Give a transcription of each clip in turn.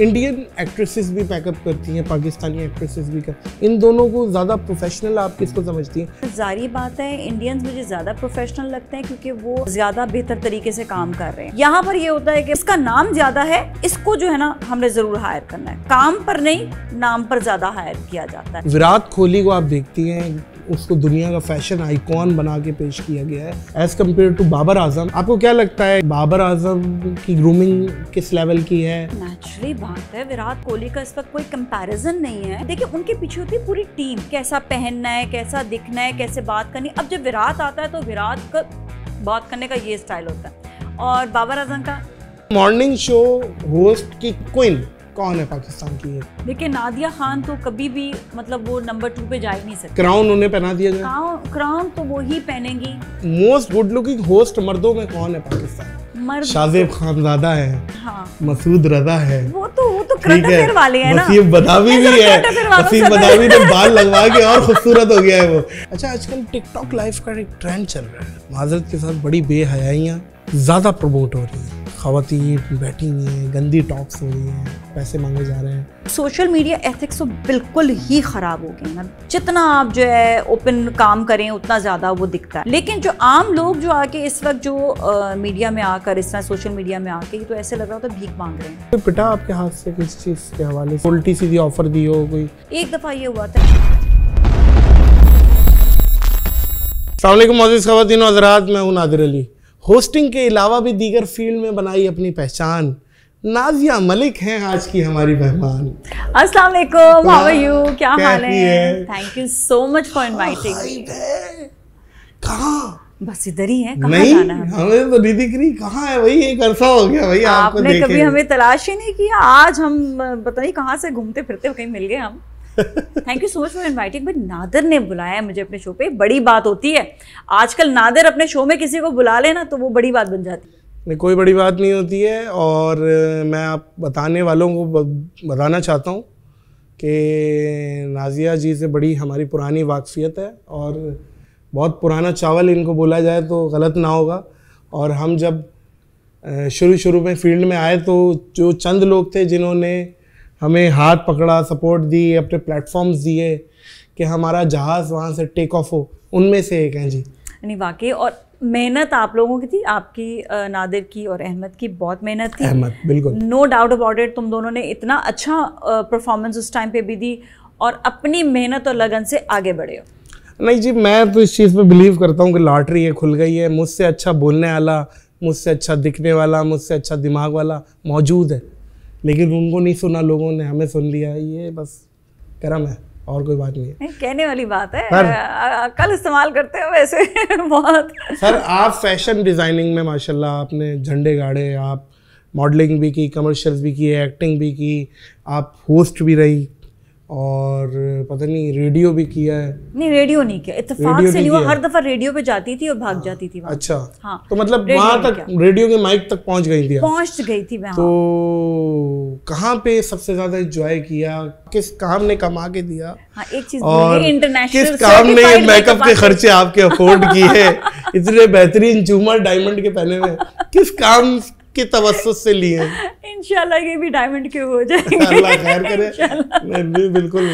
Indian actresses भी pack up करती हैं पाकिस्तानी एक्ट्रेसेस भी कर इन दोनों को ज़्यादा प्रोफेशनल आप किसको समझती हैं जारी बात है इंडियंस मुझे ज़्यादा प्रोफेशनल लगते हैं क्योंकि वो ज़्यादा बेहतर तरीके से काम कर रहे हैं यहाँ पर ये होता है कि इसका नाम ज़्यादा है इसको जो है ना हमने ज़रूर हायर करना है काम पर नहीं नाम पर ज़्यादा हायर किया जाता है विराट कोहली को आप देखती हैं उसको दुनिया का फैशन आइकॉन बना के पेश किया गया है as compared to Babar Azam आपको क्या लगता है बाबर आजम की ग्रूमिंग किस लेवल की है नेचुरली बात है विराट कोहली का इस वक्त कोई कंपैरिजन नहीं है देखिए उनके पीछे होती है पूरी टीम कैसा पहनना है कैसा दिखना है कैसे बात करनी अब जब विराट आता है तो विराट का बात करने का ये स्टाइल होता है और बाबर आजम का मॉर्निंग शो होस्ट की क्विन कौन है पाकिस्तान की है देखिए नादिया खान तो कभी भी मतलब वो नंबर टू पे जा ही नहीं सकती क्राउन उन्हें पहना दिया जाए क्राउन तो वो ही पहनेगी मोस्ट गुड लुकिंग होस्ट मर्दों में कौन है पाकिस्तान शाहजेब खान ज्यादा है हाँ। मसूद रजा है वो तो वो तो वाले हैं ना वसीम बदावी भी है वसीम तो- बदावी ने बाल लगवा के और खूबसूरत हो गया है वो अच्छा आजकल टिकटॉक लाइफ का एक ट्रेंड चल रहा है माजरत के साथ बड़ी बेहयाइयाँ ज़्यादा प्रमोट हो रही है खातन बैठी हुई हैं गंदी टॉक्स हो रही हैं पैसे मांगे जा रहे हैं सोशल मीडिया एथिक्स तो बिल्कुल ही ख़राब हो गए हैं जितना आप जो है ओपन काम करें उतना ज़्यादा वो दिखता है लेकिन जो आम लोग जो आके इस वक्त जो आ, मीडिया में आकर इस तरह सोशल मीडिया में आके तो ऐसे लग रहा होता है भीख मांग रहे हैं तो पिटा आपके हाथ से किस चीज़ के हवाले से उल्टी सीधी ऑफर दी हो कोई एक दफ़ा ये हुआ था अल्लाम अजीज़ ख़वान हजरात मैं हूँ नादिर अली होस्टिंग के अलावा भी दीगर फील्ड में बनाई अपनी पहचान नाजिया मलिक हैं आज की हमारी मेहमान अस्सलाम वालेकुम हाउ आर यू क्या हाल है thank you so much for inviting कहाँ बस इधर ही है कहाँ जाना हमें तो नहीं दिख रही कहाँ है वही एक अरसा हो गया भाई आपने कभी हमें तलाश ही नहीं किया आज हम पता नहीं कहाँ से घूमते फिरते कहीं मिल गए हम thank you so much for inviting but Nadir ने बुलाया मुझे अपने शो पे बड़ी बात होती है आजकल नादर अपने शो में किसी को बुला लेना तो वो बड़ी बात बन जाती है नहीं कोई बड़ी बात नहीं होती है और मैं आप बताने वालों को बताना चाहता हूँ कि नाजिया जी से बड़ी हमारी पुरानी वाकफियत है और बहुत पुराना चावल इनको बोला जाए तो गलत ना होगा और हम जब शुरू शुरू में फील्ड में आए तो जो चंद लोग थे जिन्होंने हमें हाथ पकड़ा सपोर्ट दी अपने प्लेटफॉर्म्स दिए कि हमारा जहाज़ वहाँ से टेक ऑफ हो उनमें से एक हैं जी यानी वाकई और मेहनत आप लोगों की थी आपकी नादिर की और अहमद की बहुत मेहनत थी अहमद बिल्कुल नो डाउट अबाउट इट तुम दोनों ने इतना अच्छा परफॉर्मेंस उस टाइम पे भी दी और अपनी मेहनत और लगन से आगे बढ़े हो नहीं जी मैं तो इस चीज़ पे बिलीव करता हूँ कि लॉटरी ये खुल गई है मुझसे अच्छा बोलने वाला मुझसे अच्छा दिखने वाला मुझसे अच्छा दिमाग वाला मौजूद है लेकिन उनको नहीं सुना लोगों ने हमें सुन लिया ये बस करम है और कोई बात नहीं है कहने वाली बात है सर, कल इस्तेमाल करते हो वैसे बहुत सर आप फैशन डिज़ाइनिंग में माशाल्लाह आपने झंडे गाड़े आप मॉडलिंग भी की कमर्शियल्स भी किए एक्टिंग भी की आप होस्ट भी रही और पता नहीं रेडियो भी किया है नहीं रेडियो नहीं किया इतफाक से नहीं वो हर दफा रेडियो पे जाती थी और भाग हाँ, जाती थी अच्छा हाँ तो मतलब वहां तक रेडियो के माइक तक पहुंच गई थी पहुंच गई थी मैं तो हाँ। कहाँ पे सबसे ज्यादा एंजॉय किया किस काम ने कमा के दिया हाँ, एक चीज और किस काम ने मेकअप के खर्चे आपके अफोर्ड किए इतने बेहतरीन झूमर डायमंड के पहने में किस काम के तवस्त से लिए इंशाल्लाह ये भी डायमंड के हो जाएंगे अल्लाह खैर करे नहीं नहीं बिल्कुल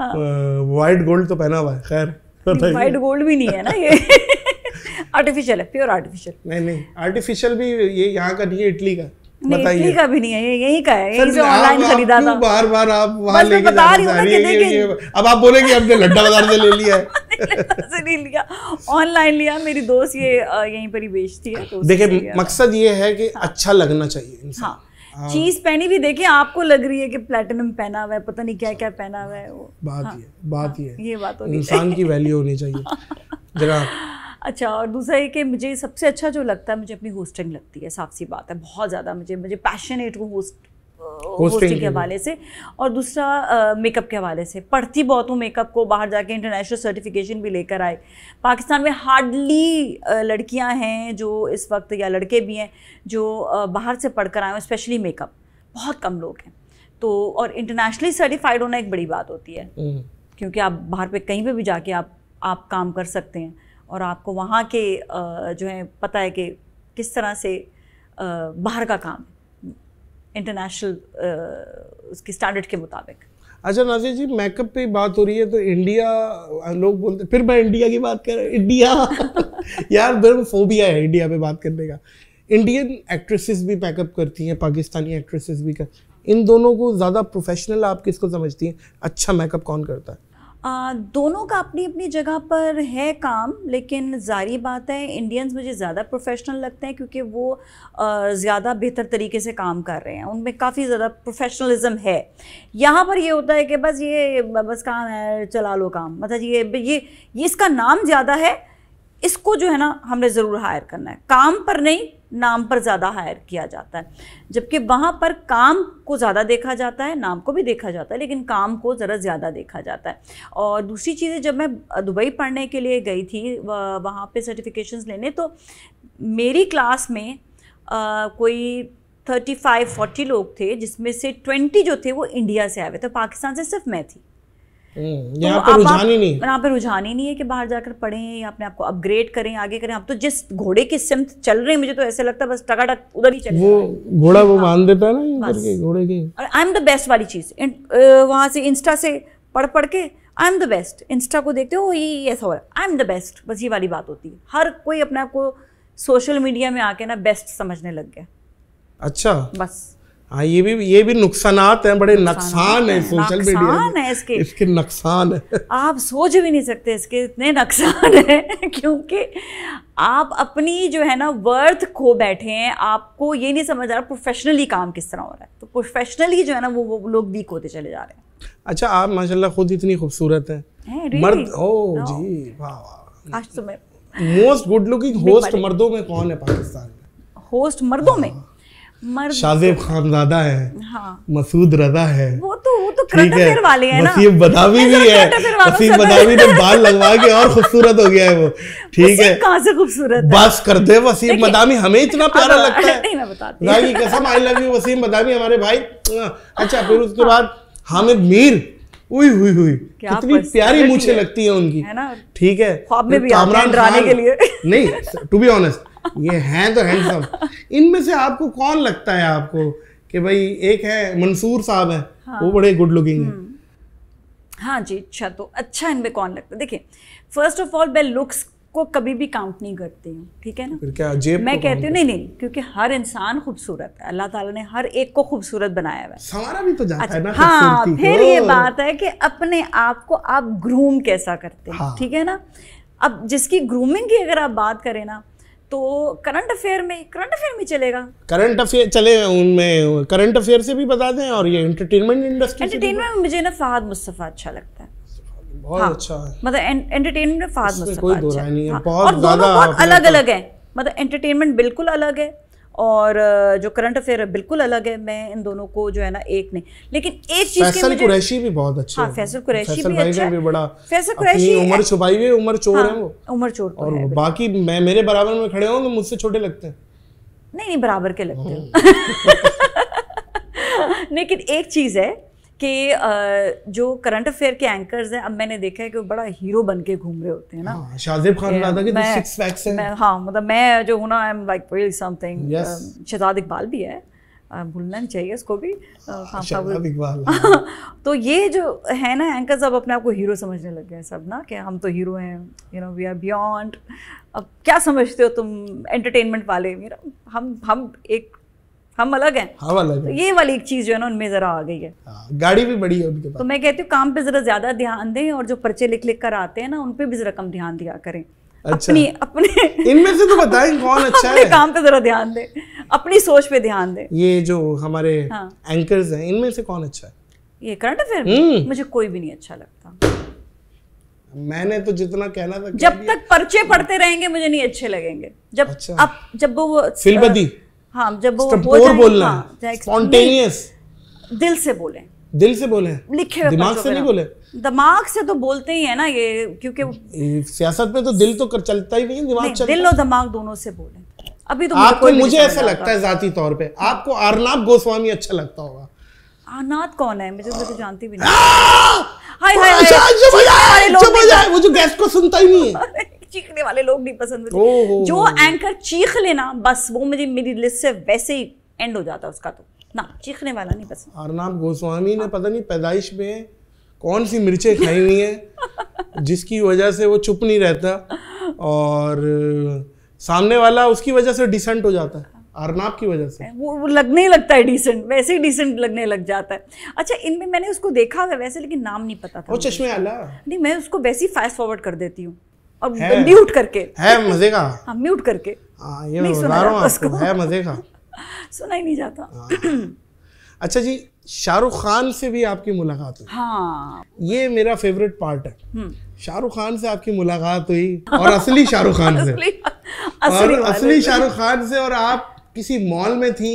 हाँ। वाइट गोल्ड तो पहना हुआ है खैर वाइट गोल्ड भी नहीं है ना ये आर्टिफिशियल है प्योर आर्टिफिशियल नहीं नहीं आर्टिफिशियल भी ये यहाँ का नहीं है इटली का का भी नहीं है यही का है यही से ऑनलाइन खरीदा था बार बार आप वहां बता रही हूं कि देखिए अब आप बोलेंगे हमने लड्डा बाजार से ले लिया है से नहीं लिया ऑनलाइन लिया मेरी दोस्त ये यहीं पर ही बेचती है तो देखिए मकसद ये है कि हाँ। अच्छा लगना चाहिए इंसान हाँ, हाँ। चीज पहनी भी देखे आपको लग रही है कि प्लेटिनम पहना हुआ है पता नहीं क्या क्या पहना हुआ है वो बात हाँ, ये बात ये बात इंसान की वैल्यू होनी चाहिए जरा अच्छा और दूसरा ये कि मुझे सबसे अच्छा जो लगता है मुझे अपनी होस्टिंग लगती है साफ सी बात है बहुत ज़्यादा मुझे मुझे पैशनेट हूँ होस्ट होस्टिंग के हवाले से और दूसरा मेकअप के हवाले से पढ़ती बहुत हूँ मेकअप को बाहर जाके इंटरनेशनल सर्टिफिकेशन भी लेकर आए पाकिस्तान में हार्डली लड़कियाँ हैं जो इस वक्त या लड़के भी हैं जो बाहर से पढ़ कर आए हैं स्पेशली मेकअप बहुत कम लोग हैं तो और इंटरनेशनली सर्टिफाइड होना एक बड़ी बात होती है हम्म। क्योंकि आप बाहर पे कहीं पे भी जाके आप आप काम कर सकते हैं और आपको वहाँ के जो है पता है कि किस तरह से बाहर का काम इंटरनेशनल उसकी स्टैंडर्ड के मुताबिक अच्छा नाजी जी मेकअप पे बात हो रही है तो इंडिया लोग बोलते फिर मैं इंडिया की बात कर इंडिया यार धर्म फोबिया है इंडिया पे बात करने का इंडियन एक्ट्रेसेस भी मेकअप करती हैं पाकिस्तानी एक्ट्रेसेस भी कर इन दोनों को ज़्यादा प्रोफेशनल आप किसको समझती हैं अच्छा मेकअप कौन करता है आ, दोनों का अपनी अपनी जगह पर है काम लेकिन जारी बात है इंडियंस मुझे ज़्यादा प्रोफेशनल लगते हैं क्योंकि वो ज़्यादा बेहतर तरीके से काम कर रहे हैं उनमें काफ़ी ज़्यादा प्रोफेशनलिज्म है यहाँ पर ये होता है कि बस ये बस काम है चला लो काम मतलब ये ये, ये इसका नाम ज़्यादा है इसको जो है ना हमने ज़रूर हायर करना है काम पर नहीं नाम पर ज़्यादा हायर किया जाता है जबकि वहाँ पर काम को ज़्यादा देखा जाता है नाम को भी देखा जाता है लेकिन काम को ज़रा ज़्यादा देखा जाता है और दूसरी चीज़ें जब मैं दुबई पढ़ने के लिए गई थी वहाँ पे सर्टिफिकेशंस लेने तो मेरी क्लास में आ, कोई थर्टी फाइव फोर्टी लोग थे जिसमें से ट्वेंटी जो थे वो इंडिया से आए थे थे पाकिस्तान से सिर्फ मैं थी हम्म, तो यहाँ तो पे रुझान ही नहीं यहाँ पे रुझान ही नहीं है कि बाहर जाकर पढ़ें या अपने आप को अपग्रेड करें आगे करें आप तो जिस घोड़े की सिमत चल रहे हैं मुझे तो ऐसे लगता है बस टकाटक उधर ही चले वो घोड़ा वो मान हाँ। देता है ना करके घोड़े के आई एम द बेस्ट वाली चीज़ वहाँ से इंस्टा से पढ़ पढ़ के I am the best insta को देखते हो ये ऐसा हो रहा है आई एम द बेस्ट बस ये वाली बात होती है हर कोई अपने आप को सोशल मीडिया में आके ना बेस्ट समझने लग गया अच्छा बस हाँ ये भी ये भी नुकसान हैं बड़े नुकसान है सोशल मीडिया नुकसान है इसके इसके नुकसान है आप सोच भी नहीं सकते इसके इतने नुकसान है क्योंकि आप अपनी जो है ना वर्थ खो बैठे हैं आपको ये नहीं समझ आ रहा प्रोफेशनली काम किस तरह हो रहा है तो प्रोफेशनली जो है ना वो वो लोग वीक होते चले जा रहे हैं अच्छा आप माशाल्लाह खुद इतनी खूबसूरत हैं है, मर्द ओ no. जी वाह आज तो मैं मोस्ट गुड लुकिंग होस्ट मर्दों में कौन है पाकिस्तान में होस्ट मर्दों में तो- खान खानजादा है हाँ। मसूद रजा है वो तो वो तो वाले हैं ना वसीम बदावी भी है वसीम बदावी ने बाल लगवा के और खूबसूरत हो गया है वो ठीक है कहाँ से खूबसूरत बस कर दे वसीम बदामी हमें इतना प्यारा लगता है नहीं मैं बताती कसम I love you Waseem Badami हमारे भाई अच्छा फिर उसके बाद हामिद मीर उई हुई हुई कितनी प्यारी मुझे लगती है उनकी ठीक है कामरान के लिए नहीं टू बी ऑनेस्ट ये हैं तो हैं सब इनमें से आपको कौन लगता है आपको कि भाई एक है मंसूर साहब है हाँ, वो बड़े गुड लुकिंग है हाँ जी अच्छा तो अच्छा इनमें कौन लगता है देखिए फर्स्ट ऑफ ऑल मैं लुक्स को कभी भी काउंट नहीं करती हूँ ठीक है ना फिर क्या जेब मैं कहती हूँ नहीं नहीं क्योंकि हर इंसान खूबसूरत है अल्लाह ताला ने हर एक को खूबसूरत बनाया हुआ है भी तो जाता अच्छा, है ना हाँ फिर ये बात है कि अपने आप को आप ग्रूम कैसा करते हैं हाँ। ठीक है ना अब जिसकी ग्रूमिंग की अगर आप बात करें ना तो करंट अफेयर में करंट अफेयर में चलेगा करंट अफेयर चले उनमें करंट अफेयर से भी बता दें और ये एंटरटेनमेंट इंडस्ट्री एंटरटेनमेंट में मुझे ना फहद मुस्तफ़ा अच्छा लगता है बहुत हाँ, अच्छा है मतलब एंटरटेनमेंट में फहद मुस्तफ़ा कोई दो अच्छा नहीं है हाँ, बहुत ज़्यादा अलग तो- अलग है मतलब एंटरटेनमेंट बिल्कुल अलग है और जो करंट अफेयर है बिल्कुल अलग है मैं इन दोनों को जो है ना एक ने लेकिन एक चीज फैसल कुरैशी भी बहुत अच्छे हाँ फैसल कुरैशी भी अच्छा भी बड़ा फैसल कुरैशी उम्र छुपाई हुई उम्र चोर हाँ, है वो उम्र चोर तो और बाकी मैं मेरे बराबर में खड़े हूँ तो मुझसे छोटे लगते हैं नहीं नहीं बराबर के लगते हैं लेकिन एक चीज़ है कि जो करंट अफेयर के एंकर्स हैं अब मैंने देखा है कि वो बड़ा हीरो बन के घूम रहे होते हैं ना हाँ, खान सिक्स हाँ मतलब मैं जो हूँ ना I am like something Shahzad Iqbal भी है भूलना नहीं चाहिए उसको भी हाँ, हाँ, तो ये जो है ना एंकर अब अपने आप को हीरो समझने लग गए सब ना कि हम तो हीरो हैं you know we are beyond अब क्या समझते हो तुम एंटरटेनमेंट वाले मेरा हम हम एक हम अलग हैं हम अलग हैं तो ये वाली एक चीज जो है ना उनमें जरा आ गई है आ, हाँ, गाड़ी भी बड़ी है उनके पास तो मैं कहती हूँ काम पे जरा ज्यादा ध्यान दें और जो पर्चे लिख लिख कर आते हैं ना उन पे भी जरा कम ध्यान दिया करें अच्छा। अपनी अपने इनमें से तो बताएं कौन अच्छा है काम पे जरा ध्यान दें अपनी सोच पे ध्यान दें ये जो हमारे हाँ। एंकर्स इनमें से कौन अच्छा है ये करंट अफेयर हम्म। मुझे कोई भी नहीं अच्छा लगता मैंने तो जितना कहना था जब तक पर्चे पढ़ते रहेंगे मुझे नहीं अच्छे लगेंगे जब अच्छा। अब जब वो फिल्म हाँ जब वो बोल हाँ, बोलना हाँ, स्पॉन्टेनियस दिल से बोले दिल से बोले लिखे दिमाग से नहीं बोले दिमाग से तो बोलते ही है ना ये क्योंकि सियासत में तो दिल तो कर चलता ही नहीं दिमाग चलता दिल और दिमाग दोनों से बोले अभी तो आपको मुझे ऐसा लगता है जाती तौर पे आपको आरनाथ गोस्वामी अच्छा लगता होगा आनाथ कौन है मुझे तो, तो जानती भी नहीं हाय हाय हाय जो अच्छा, जो अच्छा, है वो जो गेस्ट को सुनता ही नहीं है चीखने वाले लोग नहीं पसंद मुझे जो एंकर चीख लेना बस वो मुझे मेरी लिस्ट से वैसे ही एंड हो जाता उसका तो ना चीखने वाला नहीं पसंद अर्नाब गोस्वामी ने पता नहीं पैदाइश में कौन सी मिर्चें खाई हुई हैं जिसकी वजह से वो चुप नहीं रहता और सामने वाला उसकी वजह से डिसेंट हो जाता है अर्नाब की वजह से वो, वो लगने ही लगता है डिसेंट वैसे ही डिसेंट लगने लग जाता है अच्छा इनमें मैंने उसको देखा हुआ वैसे लेकिन नाम नहीं पता था वो चश्मे आला नहीं मैं उसको वैसे ही फास्ट फॉरवर्ड कर देती हूँ और म्यूट करके है मजे का हाँ म्यूट करके आ, हाँ, ये सुना रहा उसको है मजे का सुना ही नहीं जाता हाँ। अच्छा जी शाहरुख खान से भी आपकी मुलाकात हुई हाँ ये मेरा फेवरेट पार्ट है हम्म। शाहरुख खान से आपकी मुलाकात हुई और असली शाहरुख खान से असली, असली असली शाहरुख खान से और आप किसी मॉल में थी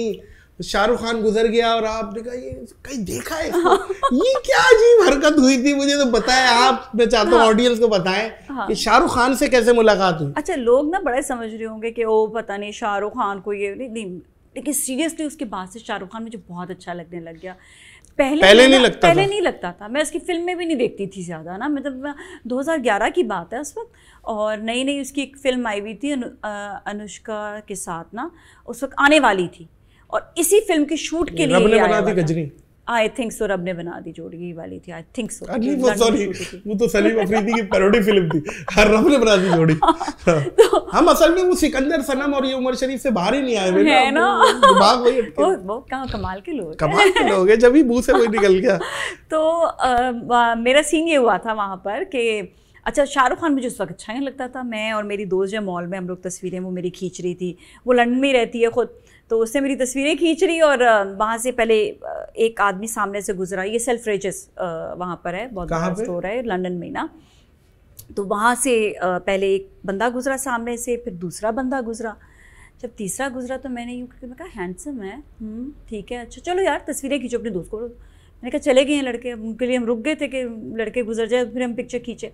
शाहरुख खान गुजर गया और आपने कहा ये कहीं देखा है हाँ। ये क्या अजीब हरकत हुई थी मुझे तो बताएं आप मैं चाहता हूँ हाँ। ऑडियंस को बताएं हाँ। कि शाहरुख खान से कैसे मुलाकात हुई अच्छा लोग ना बड़े समझ रहे होंगे कि ओ पता नहीं शाहरुख खान को ये नहीं लेकिन सीरियसली उसके बाद से शाहरुख खान मुझे बहुत अच्छा लगने लग गया पहले पहले नहीं लगता पहले नहीं लगता था मैं उसकी फिल्म में भी नहीं देखती थी ज़्यादा ना मतलब 2011 की बात है उस वक्त और नई नई उसकी एक फिल्म आई हुई थी अनुष्का के साथ ना उस वक्त आने वाली थी और इसी फिल्म की शूट के लिए रब ने बना दी गजनी आई थिंक सो रब ने बना दी जोड़ी वाली थी आई थिंक सो वो सॉरी वो तो सलीम अफरीदी की पैरोडी फिल्म थी हर हाँ, रब ने बना दी जोड़ी हाँ। तो हम असल में वो सिकंदर सनम और ये उमर शरीफ से बाहर ही नहीं आए बेटा है ना दिमाग वही वो वो कहां कमाल के लोग कमाल के लोग है जब ही मुंह से वही निकल गया तो मेरा सीन ये हुआ था वहां पर कि अच्छा शाहरुख खान मुझे उस वक्त अच्छा नहीं लगता था मैं और मेरी दोस्त जो मॉल में हम लोग तस्वीरें वो मेरी खींच रही थी वो लंडन में रहती है ख़ुद तो उसने मेरी तस्वीरें खींच रही और वहाँ से पहले एक आदमी सामने से गुजरा ये सेल्फ रेजस वहाँ पर है बहुत बड़ा स्टोर है लंडन में ना तो वहाँ से पहले एक बंदा गुजरा सामने से फिर दूसरा बंदा गुजरा जब तीसरा गुजरा तो मैंने यूँ क्योंकि मैं कहा हैंडसम है हम्म, ठीक है अच्छा चलो यार तस्वीरें खींचो अपने दोस्त को मैंने कहा चले गए हैं लड़के उनके लिए हम रुक गए थे कि लड़के गुजर जाए फिर हम पिक्चर खींचे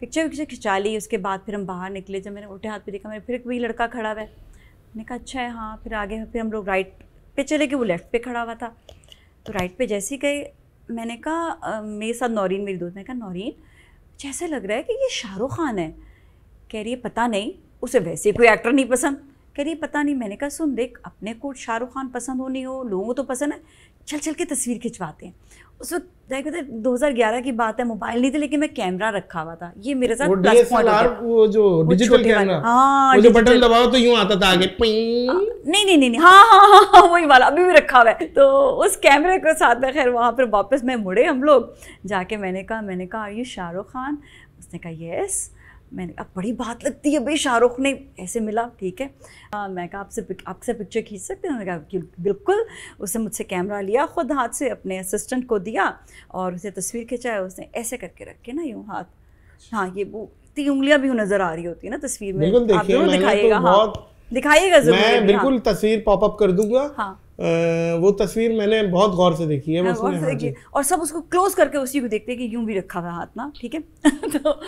पिक्चर विक्चर खिंचा ली उसके बाद फिर हम बाहर निकले जब मैंने उल्टे हाथ पे देखा मैंने फिर वही लड़का खड़ा हुआ है मैंने कहा अच्छा है हाँ फिर आगे फिर हम लोग राइट पे चले गए वो लेफ़्ट पे खड़ा हुआ था तो राइट पे जैसे ही गए मैंने कहा मेरे साथ नौरीन मेरी दोस्त मैंने कहा नौरीन जैसे लग रहा है कि ये शाहरुख खान है कह रही है पता नहीं उसे वैसे कोई एक्टर नहीं पसंद कह रही है पता नहीं मैंने कहा सुन देख अपने को शाहरुख खान पसंद हो नहीं हो लोगों को तो पसंद है चल चल के तस्वीर खिंचवाते हैं उस वक्त देखो दो हज़ार ग्यारह की बात है मोबाइल नहीं थे लेकिन मैं कैमरा रखा हुआ था ये मेरे साथ प्लस पॉइंट वो जो डिजिटल कैमरा हाँ, जो बटन दबाओ तो यूं आता था आगे नहीं नहीं नहीं हाँ हाँ हाँ हाँ वही वाला अभी भी रखा हुआ है तो उस कैमरे के साथ में खैर वहाँ पर वापस मैं मुड़े हम लोग जाके मैंने कहा मैंने कहा आर यू शाहरुख खान उसने कहा यस yes. मैंने अब बड़ी बात लगती है भाई शाहरुख ने ऐसे मिला ठीक है आ, हाँ, मैं कहा आपसे आपसे पिक्चर खींच सकते हैं कहा कि बिल्कुल उसने मुझसे कैमरा लिया खुद हाथ से अपने असिस्टेंट को दिया और उसे तस्वीर खिंचाया उसने ऐसे करके रखे ना यूँ हाथ हाँ ये वो तीन उंगलियाँ भी नज़र आ रही होती है ना तस्वीर में आप जरूर दिखाइएगा तो हाँ दिखाइएगा जरूर मैं हाँ। बिल्कुल तस्वीर पॉप अप कर दूंगा हाँ आ, वो तस्वीर मैंने बहुत गौर से देखी है हाँ, गौर से देखी और सब उसको क्लोज करके उसी को देखते हैं कि यूं भी रखा हुआ हाथ ना ठीक है तो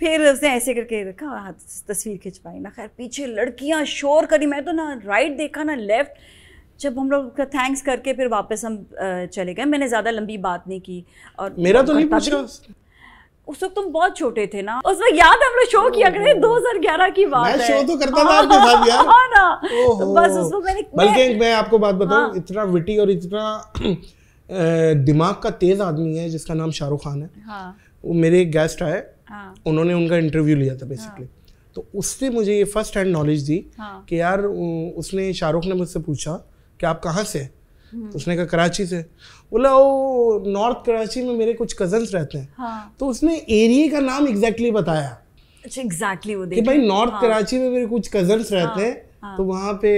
फिर उसने ऐसे करके रखा हाथ तस्वीर खिंचवाई ना खैर पीछे लड़कियाँ शोर करी मैं तो ना राइट देखा ना लेफ्ट जब हम लोग का थैंक्स करके फिर वापस हम चले गए मैंने ज़्यादा लंबी बात नहीं की और मेरा तो नहीं पूछा उस वक्त तुम बहुत छोटे थे ना उस वक्त याद हम लोग शो किया करें दो हजार ग्यारह की बात मैं है। शो तो करता था आपके साथ यार हाँ ना तो बस उस वक्त मैंने बल्कि मैं, आपको बात बताऊं हाँ। इतना विटी और इतना दिमाग का तेज आदमी है जिसका नाम शाहरुख खान है हाँ। वो मेरे गेस्ट आए हाँ। उन्होंने उनका इंटरव्यू लिया था बेसिकली हाँ। तो उससे मुझे ये फर्स्ट हैंड नॉलेज दी हाँ। कि यार उसने शाहरुख ने मुझसे पूछा कि आप कहाँ से हम्म। तो उसने कहा कराची से बोला ओ नॉर्थ कराची में मेरे कुछ कजन्स रहते हैं हाँ. तो उसने एरिए का नाम एग्जैक्टली exactly बताया अच्छा एग्जैक्टली exactly वो कि भाई नॉर्थ हाँ. कराची में मेरे कुछ कजन्स रहते हैं हाँ. तो वहाँ पे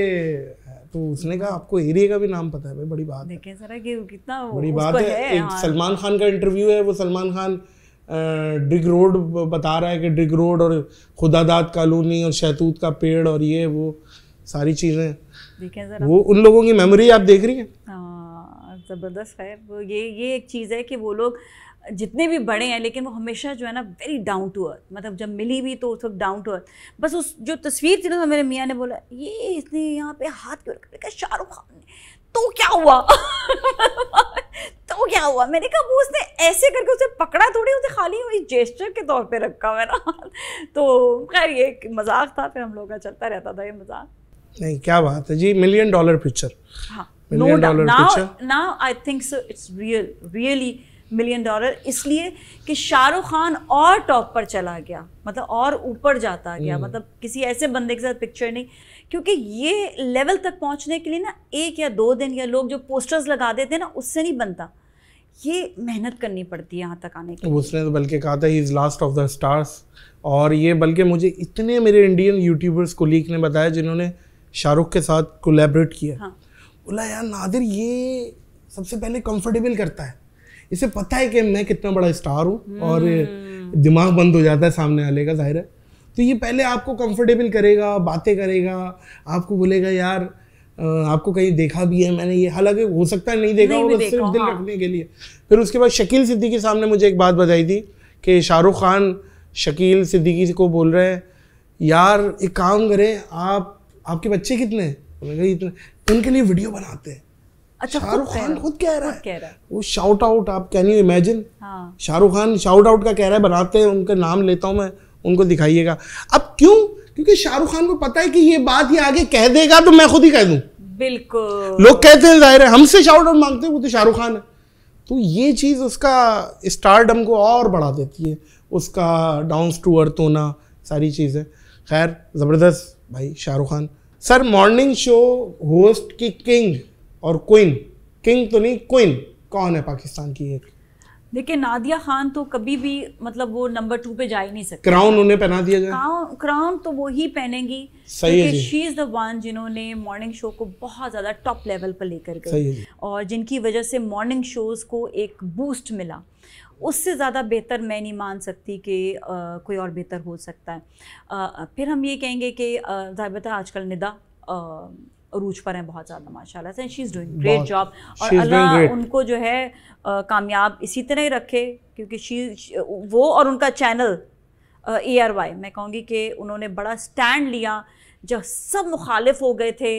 तो उसने कहा आपको एरिया का भी नाम पता है भाई बड़ी बात देखें है। कि कितना बड़ी बात है, है एक सलमान खान का इंटरव्यू है वो सलमान खान ड्रिग रोड बता रहा है कि ड्रिग रोड और खुदादाद कॉलोनी और शहतूत का पेड़ और ये वो सारी चीज़ें वो उन लोगों की मेमोरी आप देख रही हैं हाँ, ज़बरदस्त है वो ये ये एक चीज़ है कि वो लोग जितने भी बड़े हैं लेकिन वो हमेशा जो है ना वेरी डाउन टू अर्थ मतलब जब मिली भी तो उस वक्त डाउन टू अर्थ बस उस जो तस्वीर थी ना तो मेरे मियाँ ने बोला ये इसने यहाँ पे हाथ क्यों रखा शाहरुख खान ने तो क्या हुआ तो क्या हुआ मैंने कहा वो उसने ऐसे करके उसे पकड़ा थोड़ी उसे खाली हुई जेस्टर के तौर पे रखा मेरा तो खैर ये एक मजाक था फिर हम लोग का चलता रहता था ये मजाक नहीं क्या बात है जी मिलियन डॉलर पिक्चर हाँ now I think so it's real really million dollar इसलिए कि शाहरुख खान और टॉप पर चला गया मतलब और ऊपर जाता गया हम्म। मतलब किसी ऐसे बंदे के साथ पिक्चर नहीं क्योंकि ये लेवल तक पहुंचने के लिए ना एक या दो दिन या लोग जो पोस्टर्स लगा देते हैं ना उससे नहीं बनता ये मेहनत करनी पड़ती है यहाँ तक आने की तो उसने तो बल्कि कहा था he is last of the stars और ये बल्कि मुझे इतने मेरे इंडियन यूट्यूबर्स को लीक ने बताया जिन्होंने शाहरुख के साथ कोलेबरेट किया हाँ। बोला यार नादिर ये सबसे पहले कंफर्टेबल करता है इसे पता है कि मैं कितना बड़ा स्टार हूँ और हम्म। दिमाग बंद हो जाता है सामने वाले का जाहिर है तो ये पहले आपको कंफर्टेबल करेगा बातें करेगा आपको बोलेगा यार आपको कहीं देखा भी है मैंने ये हालांकि हो सकता है नहीं देखा होगा सिर्फ दिल हाँ। रखने के लिए फिर उसके बाद शकील सिद्दीकी साहब ने मुझे एक बात बताई थी कि शाहरुख खान शकील सिद्दीकी को बोल रहे हैं यार एक काम करें आप आपके बच्चे कितने हैं इतने उनके लिए वीडियो बनाते हैं अच्छा शाहरुख खान खुद कह रहा है कह रहा है वो शाउट आउट आप can you imagine Shahrukh Khan shout out का कह रहा है बनाते हैं उनका नाम लेता हूँ मैं उनको दिखाइएगा अब क्यों क्योंकि शाहरुख खान को पता है कि ये बात ये आगे कह देगा तो मैं खुद ही कह दूं बिल्कुल लोग कहते हैं जाहिर है हमसे शाउट आउट मांगते हैं वो तो शाहरुख खान है तो ये चीज़ उसका स्टारडम को और बढ़ा देती है उसका डाउन टू अर्थ होना सारी चीज़ें खैर ज़बरदस्त भाई Shahrukh Khan sir morning show host की किंग और क्वीन किंग तो नहीं क्वीन कौन है पाकिस्तान की एक देखिए नादिया खान तो कभी भी मतलब वो नंबर टू पे जा ही नहीं सकती क्राउन उन्हें पहना दिया जाए क्राउन तो वो ही पहनेंगी शी इज़ द वन जिन्होंने मॉर्निंग शो को बहुत ज़्यादा टॉप लेवल पर लेकर गई और जिनकी वजह से मॉर्निंग शोज़ को एक बूस्ट मिला उससे ज़्यादा बेहतर मैं नहीं मान सकती कि कोई और बेहतर हो सकता है आ, फिर हम ये कहेंगे कि ज़ाहिर आजकल निदा अरूज पर हैं बहुत ज़्यादा माशाल्लाह से she is doing great job और अल्लाह उनको जो है कामयाब इसी तरह ही रखे क्योंकि शी वो और उनका चैनल ए आर वाई मैं कहूँगी कि उन्होंने बड़ा स्टैंड लिया जब सब मुखालिफ हो गए थे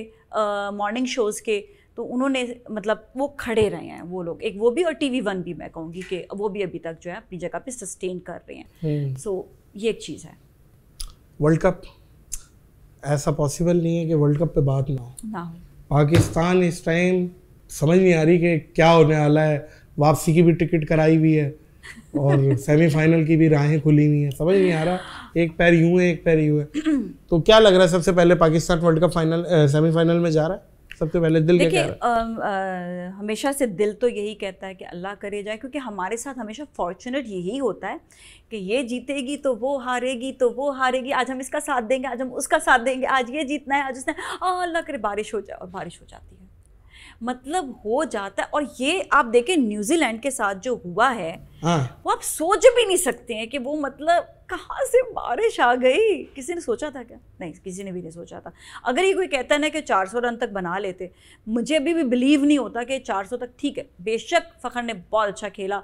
मॉर्निंग शोज़ के तो उन्होंने मतलब वो खड़े रहे हैं वो लोग एक वो भी और टी वी वन भी मैं कहूँगी कि वो भी अभी तक जो है अपनी जगह पर सस्टेन कर रहे हैं सो हम्म। ये एक चीज़ है वर्ल्ड कप ऐसा पॉसिबल नहीं है कि वर्ल्ड कप पे बात ना हो पाकिस्तान इस टाइम समझ नहीं आ रही कि क्या होने वाला है वापसी की भी टिकट कराई हुई है और सेमीफाइनल की भी राहें खुली हुई हैं समझ नहीं आ रहा एक पैर यूं है एक पैर यूं है तो क्या लग रहा है सबसे पहले Pakistan world cup final semifinal में जा रहा है सबसे पहले दिल देखिए हमेशा से दिल तो यही कहता है कि अल्लाह करे जाए क्योंकि हमारे साथ हमेशा फॉर्चुनेट यही होता है कि ये जीतेगी तो वो हारेगी तो वो हारेगी आज हम इसका साथ देंगे आज हम उसका साथ देंगे आज ये जीतना है आज उसने हाँ, अल्लाह करे बारिश हो जाए और बारिश हो जाती है मतलब हो जाता है और ये आप देखें न्यूजीलैंड के साथ जो हुआ है हाँ। वो आप सोच भी नहीं सकते हैं कि वो मतलब कहाँ से बारिश आ गई किसी ने सोचा था क्या नहीं किसी ने भी नहीं सोचा था अगर ये कोई कहता ना कि 400 रन तक बना लेते मुझे अभी भी बिलीव नहीं होता कि 400 तक ठीक है बेशक फ़खर ने बहुत अच्छा खेला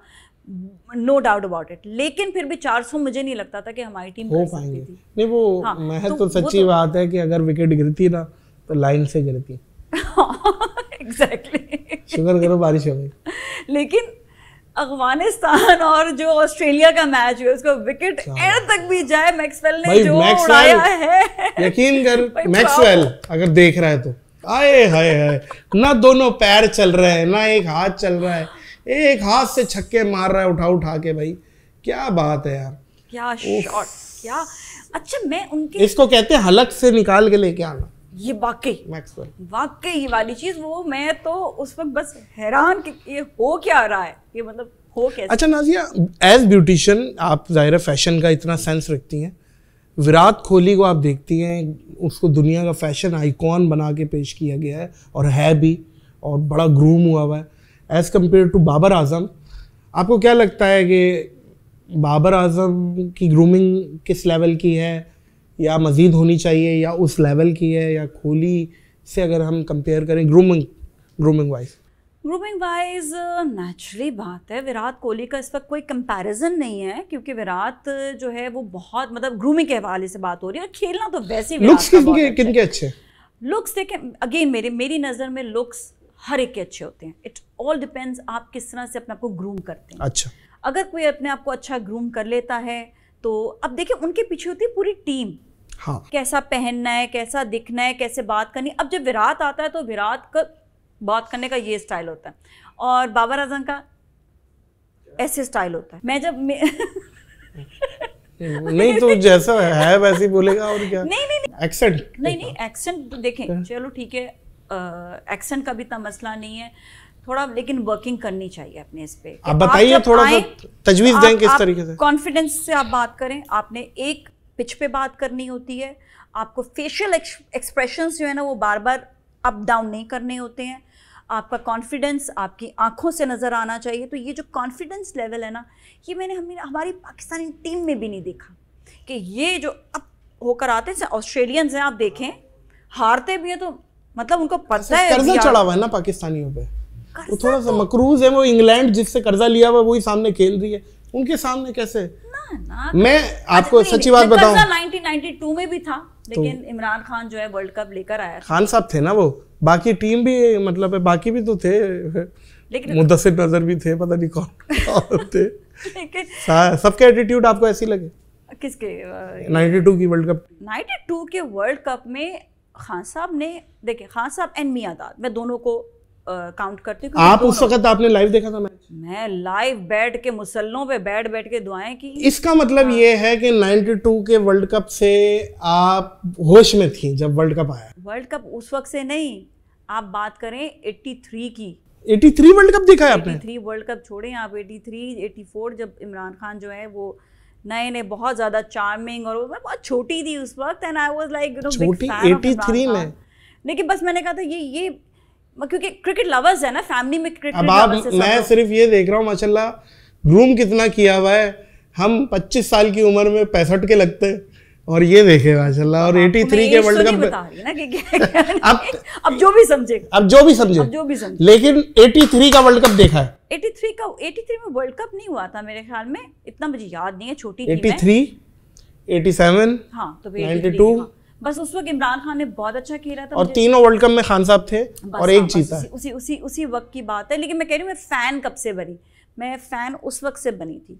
नो डाउट अबाउट इट लेकिन फिर भी 400 मुझे नहीं लगता था कि हमारी टीम हो पाएंगे नहीं वो हाँ, मैं तो, तो सच्ची तो, बात है कि अगर विकेट गिरती ना तो लाइन से गिरती एग्जैक्टली शुक्र करो बारिश हो गई लेकिन अफगानिस्तान और जो ऑस्ट्रेलिया का मैच हुआ उसको विकेट एयर तक भी जाए मैक्सवेल ने जो उड़ाया है यकीन कर मैक्सवेल अगर देख रहा है तो आए हाय हाय ना दोनों पैर चल रहे हैं ना एक हाथ चल रहा है एक हाथ से छक्के मार रहा है उठा उठा के भाई क्या बात है यार क्या शॉट क्या अच्छा मैं उनके इसको कहते हैं हलक से निकाल के लेके आना ये वाकई मैक्सवेल वाकई ये वाली चीज़ वो मैं तो उस वक्त बस हैरान कि ये हो क्या रहा है ये मतलब हो कैसे अच्छा नाजिया एज ब्यूटिशियन आप ज़ाहिर फैशन का इतना सेंस रखती हैं विराट कोहली को आप देखती हैं उसको दुनिया का फैशन आइकॉन बना के पेश किया गया है और है भी और बड़ा ग्रूम हुआ हुआ है as compared to Babar Azam आपको क्या लगता है कि बाबर आजम की ग्रूमिंग किस लेवल की है या मज़ीद होनी चाहिए या उस लेवल की है या खोली से अगर हम कंपेयर करें grooming grooming wise grooming wise naturally बात है विराट कोहली का इस वक्त कोई कंपैरिजन नहीं है क्योंकि विराट जो है वो बहुत मतलब ग्रूमिंग के हवाले से बात हो रही है और खेलना तो वैसे लुक्स किनके किनके अच्छे लुक्स देखें अगेन मेरे मेरी नज़र में लुक्स हर एक के अच्छे होते हैं इट ऑल डिपेंड्स आप किस तरह से अपने आप को ग्रूम करते हैं अच्छा अगर कोई अपने आप को अच्छा ग्रूम कर लेता है तो अब देखिए उनके पीछे होती है पूरी टीम हाँ कैसा पहनना है कैसा दिखना है कैसे बात करनी अब जब विराट आता है तो विराट का बात करने का ये स्टाइल होता है और बाबर आजम का ऐसे स्टाइल होता है मैं जब मैं नहीं तो जैसा है वैसे ही बोलेगा और क्या नहीं नहीं एक्सेंट नहीं नहीं एक्सेंट तो देखें चलो ठीक है एक्सेंट का भी इतना मसला नहीं है थोड़ा लेकिन वर्किंग करनी चाहिए अपने इस पे आप बताइए थोड़ा सा तजवीज दें किस तरीके से कॉन्फिडेंस से आप बात करें आपने एक पिच पे बात करनी होती है आपको फेशियल एक्सप्रेशंस जो है ना वो बार बार अप डाउन नहीं करने होते हैं आपका कॉन्फिडेंस आपकी आंखों से नज़र आना चाहिए तो ये जो कॉन्फिडेंस लेवल है ना ये मैंने हम हमारी पाकिस्तानी टीम में भी नहीं देखा कि ये जो अब होकर आते हैं ऑस्ट्रेलियंस हैं आप देखें हारते भी हैं तो मतलब उनको पता है कर्जा चढ़ा हुआ है ना पाकिस्तानियों पे वो थोड़ा सा तो- मकरूज है वो इंग्लैंड जिससे कर्जा लिया हुआ वही सामने खेल रही है उनके सामने कैसे तो मैं आपको सच्ची बात बताऊं 1992 में भी था तो लेकिन तो, इमरान खान जो है वर्ल्ड कप लेकर आया खान साहब थे ना वो बाकी टीम भी मतलब है बाकी भी तो थे लेकिन मुदसर नजर भी थे पता नहीं कौन थे सबके एटीट्यूड आपको ऐसे लगे किसके नाइन्टी टू की वर्ल्ड कप नाइन्टी टू के वर्ल्ड कप में खान साहब ने देखिए खान साहब एंड दाद मैं दोनों को काउंट करते हैं आप उस वक्त आपने लाइव देखा था मैच मैं लाइव बैठ के मुसल्लों पे बैठ बैठ के दुआएं की इसका मतलब हाँ। ये है कि 92 के वर्ल्ड कप से आप होश में थी जब वर्ल्ड कप आया वर्ल्ड कप उस वक्त से नहीं आप बात करें 83 की 83 वर्ल्ड कप देखा है आपने 83 वर्ल्ड कप छोड़ें आप 83 84 जब इमरान खान जो है वो नए नए बहुत ज्यादा चार्मिंग और मैं बहुत छोटी थी उस वक्त and I was like you know big 83 में लेकिन बस मैंने कहा था ये ये क्योंकि क्रिकेट लवर्स है ना फैमिली में क्रिकेट अब आप मैं सिर्फ ये देख रहा हूँ माशाल्लाह ग्रूम कितना किया हुआ है हम 25 साल की उम्र में पैंसठ के लगते हैं और ये देखे माशाल्लाह और 83 हाँ, के वर्ल्ड तो कप अब अब जो भी समझे अब जो भी समझे जो भी समझे लेकिन 83 का वर्ल्ड कप देखा है 83 का 83 में वर्ल्ड कप नहीं हुआ था मेरे ख्याल में इतना मुझे याद नहीं है छोटी 83 87 हाँ तो 92 बस उस वक्त इमरान खान ने बहुत अच्छा खेला था और तीनों वर्ल्ड कप में खान साहब थे और हाँ, एक जीता उसी उसी उसी वक्त की बात है लेकिन मैं कह रही हूँ मैं फ़ैन कब से बनी मैं फ़ैन उस वक्त से बनी थी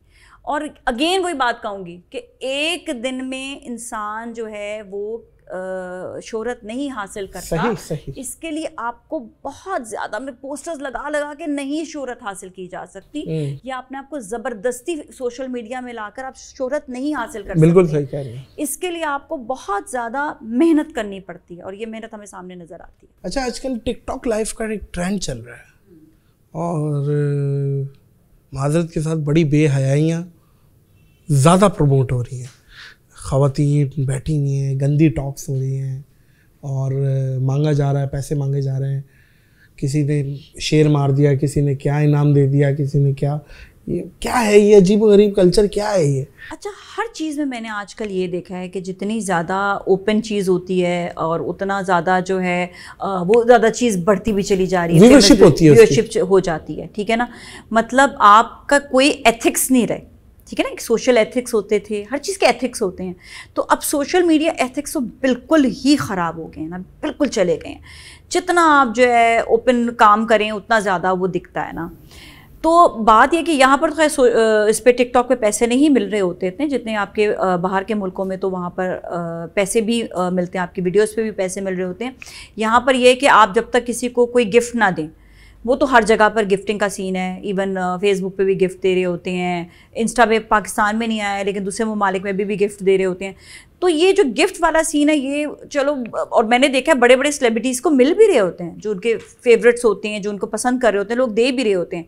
और अगेन वही बात कहूँगी कि एक दिन में इंसान जो है वो शोहरत नहीं हासिल करता सही, सही। इसके लिए आपको बहुत ज़्यादा मैं पोस्टर्स लगा लगा के नहीं शोहरत हासिल की जा सकती हम्म। या आपने आपको ज़बरदस्ती सोशल मीडिया में लाकर आप शोहरत नहीं हासिल कर बिल्कुल सही कह रही इसके लिए आपको बहुत ज़्यादा मेहनत करनी पड़ती है और ये मेहनत हमें सामने नज़र आती है अच्छा आजकल टिकटॉक लाइफ का एक ट्रेंड चल रहा है और माजरत के साथ बड़ी बेहयाइयाँ ज़्यादा प्रमोट हो रही हैं खातन बैठी हुई हैं गंदी टॉक्स हो रही हैं और मांगा जा रहा है पैसे मांगे जा रहे हैं किसी ने शेर मार दिया किसी ने क्या इनाम दे दिया किसी ने क्या ये क्या है ये अजीब गरीब कल्चर क्या है ये अच्छा हर चीज़ में मैंने आजकल ये देखा है कि जितनी ज़्यादा ओपन चीज़ होती है और उतना ज़्यादा जो है वो ज़्यादा चीज़ बढ़ती भी चली जा रही है व्यूअरशिप मतलब होती है व्यूअरशिप हो जाती है ठीक है ना मतलब आपका कोई एथिक्स नहीं रहे ठीक है ना एक सोशल एथिक्स होते थे हर चीज़ के एथिक्स होते हैं तो अब सोशल मीडिया एथिक्स तो बिल्कुल ही ख़राब हो गए हैं ना बिल्कुल चले गए हैं जितना आप जो है ओपन काम करें उतना ज़्यादा वो दिखता है ना तो बात यह कि यहाँ पर तो खैर इस पर टिकटॉक पे पैसे नहीं मिल रहे होते इतने जितने आपके बाहर के मुल्कों में तो वहाँ पर पैसे भी मिलते हैं आपकी वीडियोस पे भी पैसे मिल रहे होते हैं यहाँ पर यह है कि आप जब तक किसी को कोई गिफ्ट ना दें वो तो हर जगह पर गिफ्टिंग का सीन है इवन फेसबुक uh, पे भी गिफ्ट दे रहे होते हैं इंस्टा पे पाकिस्तान में नहीं आया लेकिन दूसरे ममालिक में भी, भी गिफ्ट दे रहे होते हैं तो ये जो गिफ्ट वाला सीन है ये चलो और मैंने देखा है बड़े बड़े सेलिब्रिटीज़ को मिल भी रहे होते हैं जो उनके फेवरेट्स होते हैं जो उनको पसंद कर रहे होते हैं लोग दे भी रहे होते हैं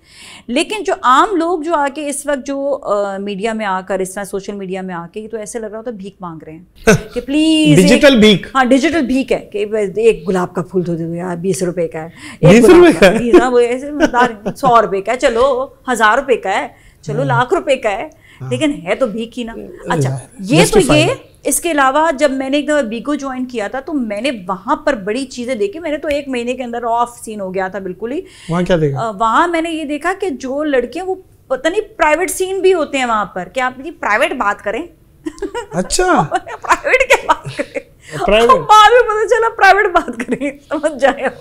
लेकिन जो आम लोग जो आके इस वक्त जो आ, मीडिया में आकर इस तरह सोशल मीडिया में आके तो ऐसे लग रहा होता है भीख मांग रहे हैं कि प्लीज डिजिटल भीख हाँ डिजिटल भीख है कि एक गुलाब का फूल तो दे दो यार बीस रुपए का है हाँ, सौ रुपए का है चलो हजार रुपए का है चलो हाँ। लाख रुपए का है हाँ। लेकिन है तो भीख ही ना अच्छा ये तो ये इसके अलावा जब मैंने एक दफ़ा बीको ज्वाइन किया था तो मैंने वहाँ पर बड़ी चीज़ें देखी मैंने तो एक महीने के अंदर ऑफ सीन हो गया था बिल्कुल ही वहाँ क्या देखा वहाँ मैंने ये देखा कि जो लड़कियाँ वो पता नहीं प्राइवेट सीन भी होते हैं वहाँ पर क्या आप प्राइवेट बात करें अच्छा प्राइवेट क्या बात करें प्राइवेट बाद में पता चला प्राइवेट बात करें समझ जाए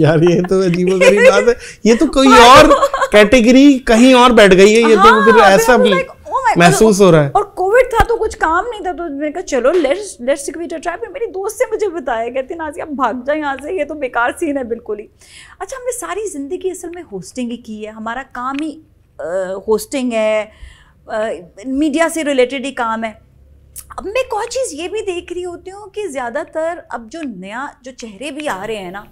यार ये तो अजीब बात है ये तो कोई और कैटेगरी कहीं और बैठ गई है ये तो हाँ, फिर ऐसा oh महसूस हो रहा है और कोविड था तो कुछ काम नहीं था तो मैंने कहा चलो लेट्स लेट्स ट्राई इट मेरी दोस्त से मुझे बताया कहते नाजी आप भाग जाए यहाँ से ये तो बेकार सीन है बिल्कुल ही अच्छा हमने सारी ज़िंदगी असल में होस्टिंग ही की है हमारा काम ही होस्टिंग है मीडिया से रिलेटेड ही काम है अब मैं और चीज़ ये भी देख रही होती हूँ कि ज़्यादातर अब जो नया जो चेहरे भी आ रहे हैं ना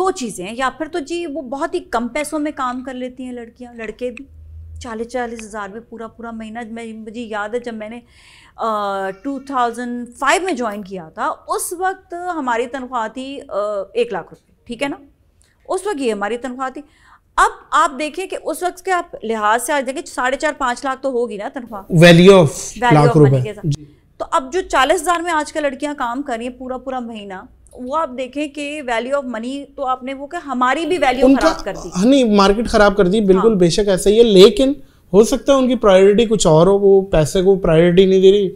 दो चीज़ें या फिर तो जी वो बहुत ही कम पैसों में काम कर लेती हैं लड़कियाँ लड़के भी चालीस चालीस हज़ार में पूरा पूरा महीना मैं मुझे याद है जब मैंने टू थाउजेंड फाइव में ज्वाइन किया था उस वक्त हमारी तनख्वाह थी एक लाख रुपये ठीक है ना उस वक्त ये हमारी तनख्वाह थी अब आप देखें कि उस वक्त के आप लिहाज से आज देखें साढ़े चार पाँच लाख तो होगी ना तनख्वाह value of value of money के साथ तो अब जो चालीस हज़ार में आज कल लड़कियाँ काम कर रही हैं पूरा पूरा महीना वो आप देखें कि वैल्यू ऑफ मनी तो आपने वो क्या हमारी भी वैल्यू खराब कर दी नहीं मार्केट खराब कर दी बिल्कुल हाँ। बेशक ऐसा ही है लेकिन हो सकता है उनकी प्रायोरिटी कुछ और हो वो पैसे को प्रायोरिटी नहीं दे रही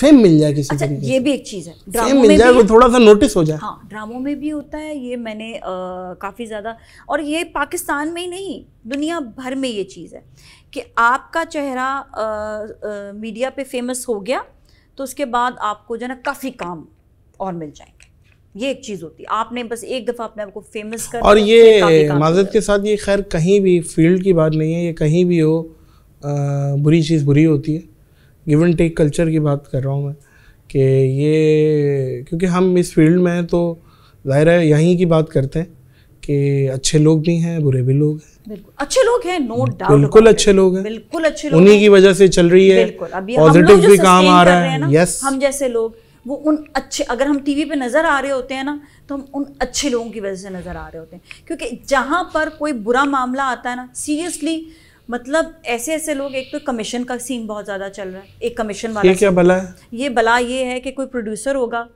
फेम मिल जाए किसी अच्छा, ये भी एक चीज़ है फेम मिल जाए वो थोड़ा सा नोटिस हो जाए हाँ ड्रामो में भी होता है ये मैंने काफ़ी ज़्यादा और ये पाकिस्तान में ही नहीं दुनिया भर में ये चीज़ है कि आपका चेहरा मीडिया पे फेमस हो गया तो उसके बाद आपको जो है ना काफ़ी काम और मिल जाए ये एक चीज़ होती है आपने बस एक दफ़ा अपने आपको फेमस कर और ये माजत के साथ ये खैर कहीं भी फील्ड की बात नहीं है ये कहीं भी हो आ, बुरी चीज़ बुरी होती है गिव एंड टेक कल्चर की बात कर रहा हूँ मैं कि ये क्योंकि हम इस फील्ड में हैं तो ज़ाहिर है यहीं की बात करते हैं कि अच्छे लोग भी हैं बुरे भी लोग हैं बिल्कुल अच्छे लोग हैं नो डाउट बिल्कुल अच्छे लोग हैं बिल्कुल अच्छे लोग उन्हीं की वजह से चल रही है पॉजिटिव भी काम आ रहा है यस हम जैसे लोग वो उन अच्छे अगर हम टीवी पे नज़र आ रहे होते हैं ना तो हम उन अच्छे लोगों की वजह से नज़र आ रहे होते हैं क्योंकि जहाँ पर कोई बुरा मामला आता है ना सीरियसली मतलब ऐसे ऐसे लोग एक तो कमीशन का सीन बहुत ज़्यादा चल रहा है एक कमीशन वाला ये क्या बला है ये बला ये है कि कोई प्रोड्यूसर होगा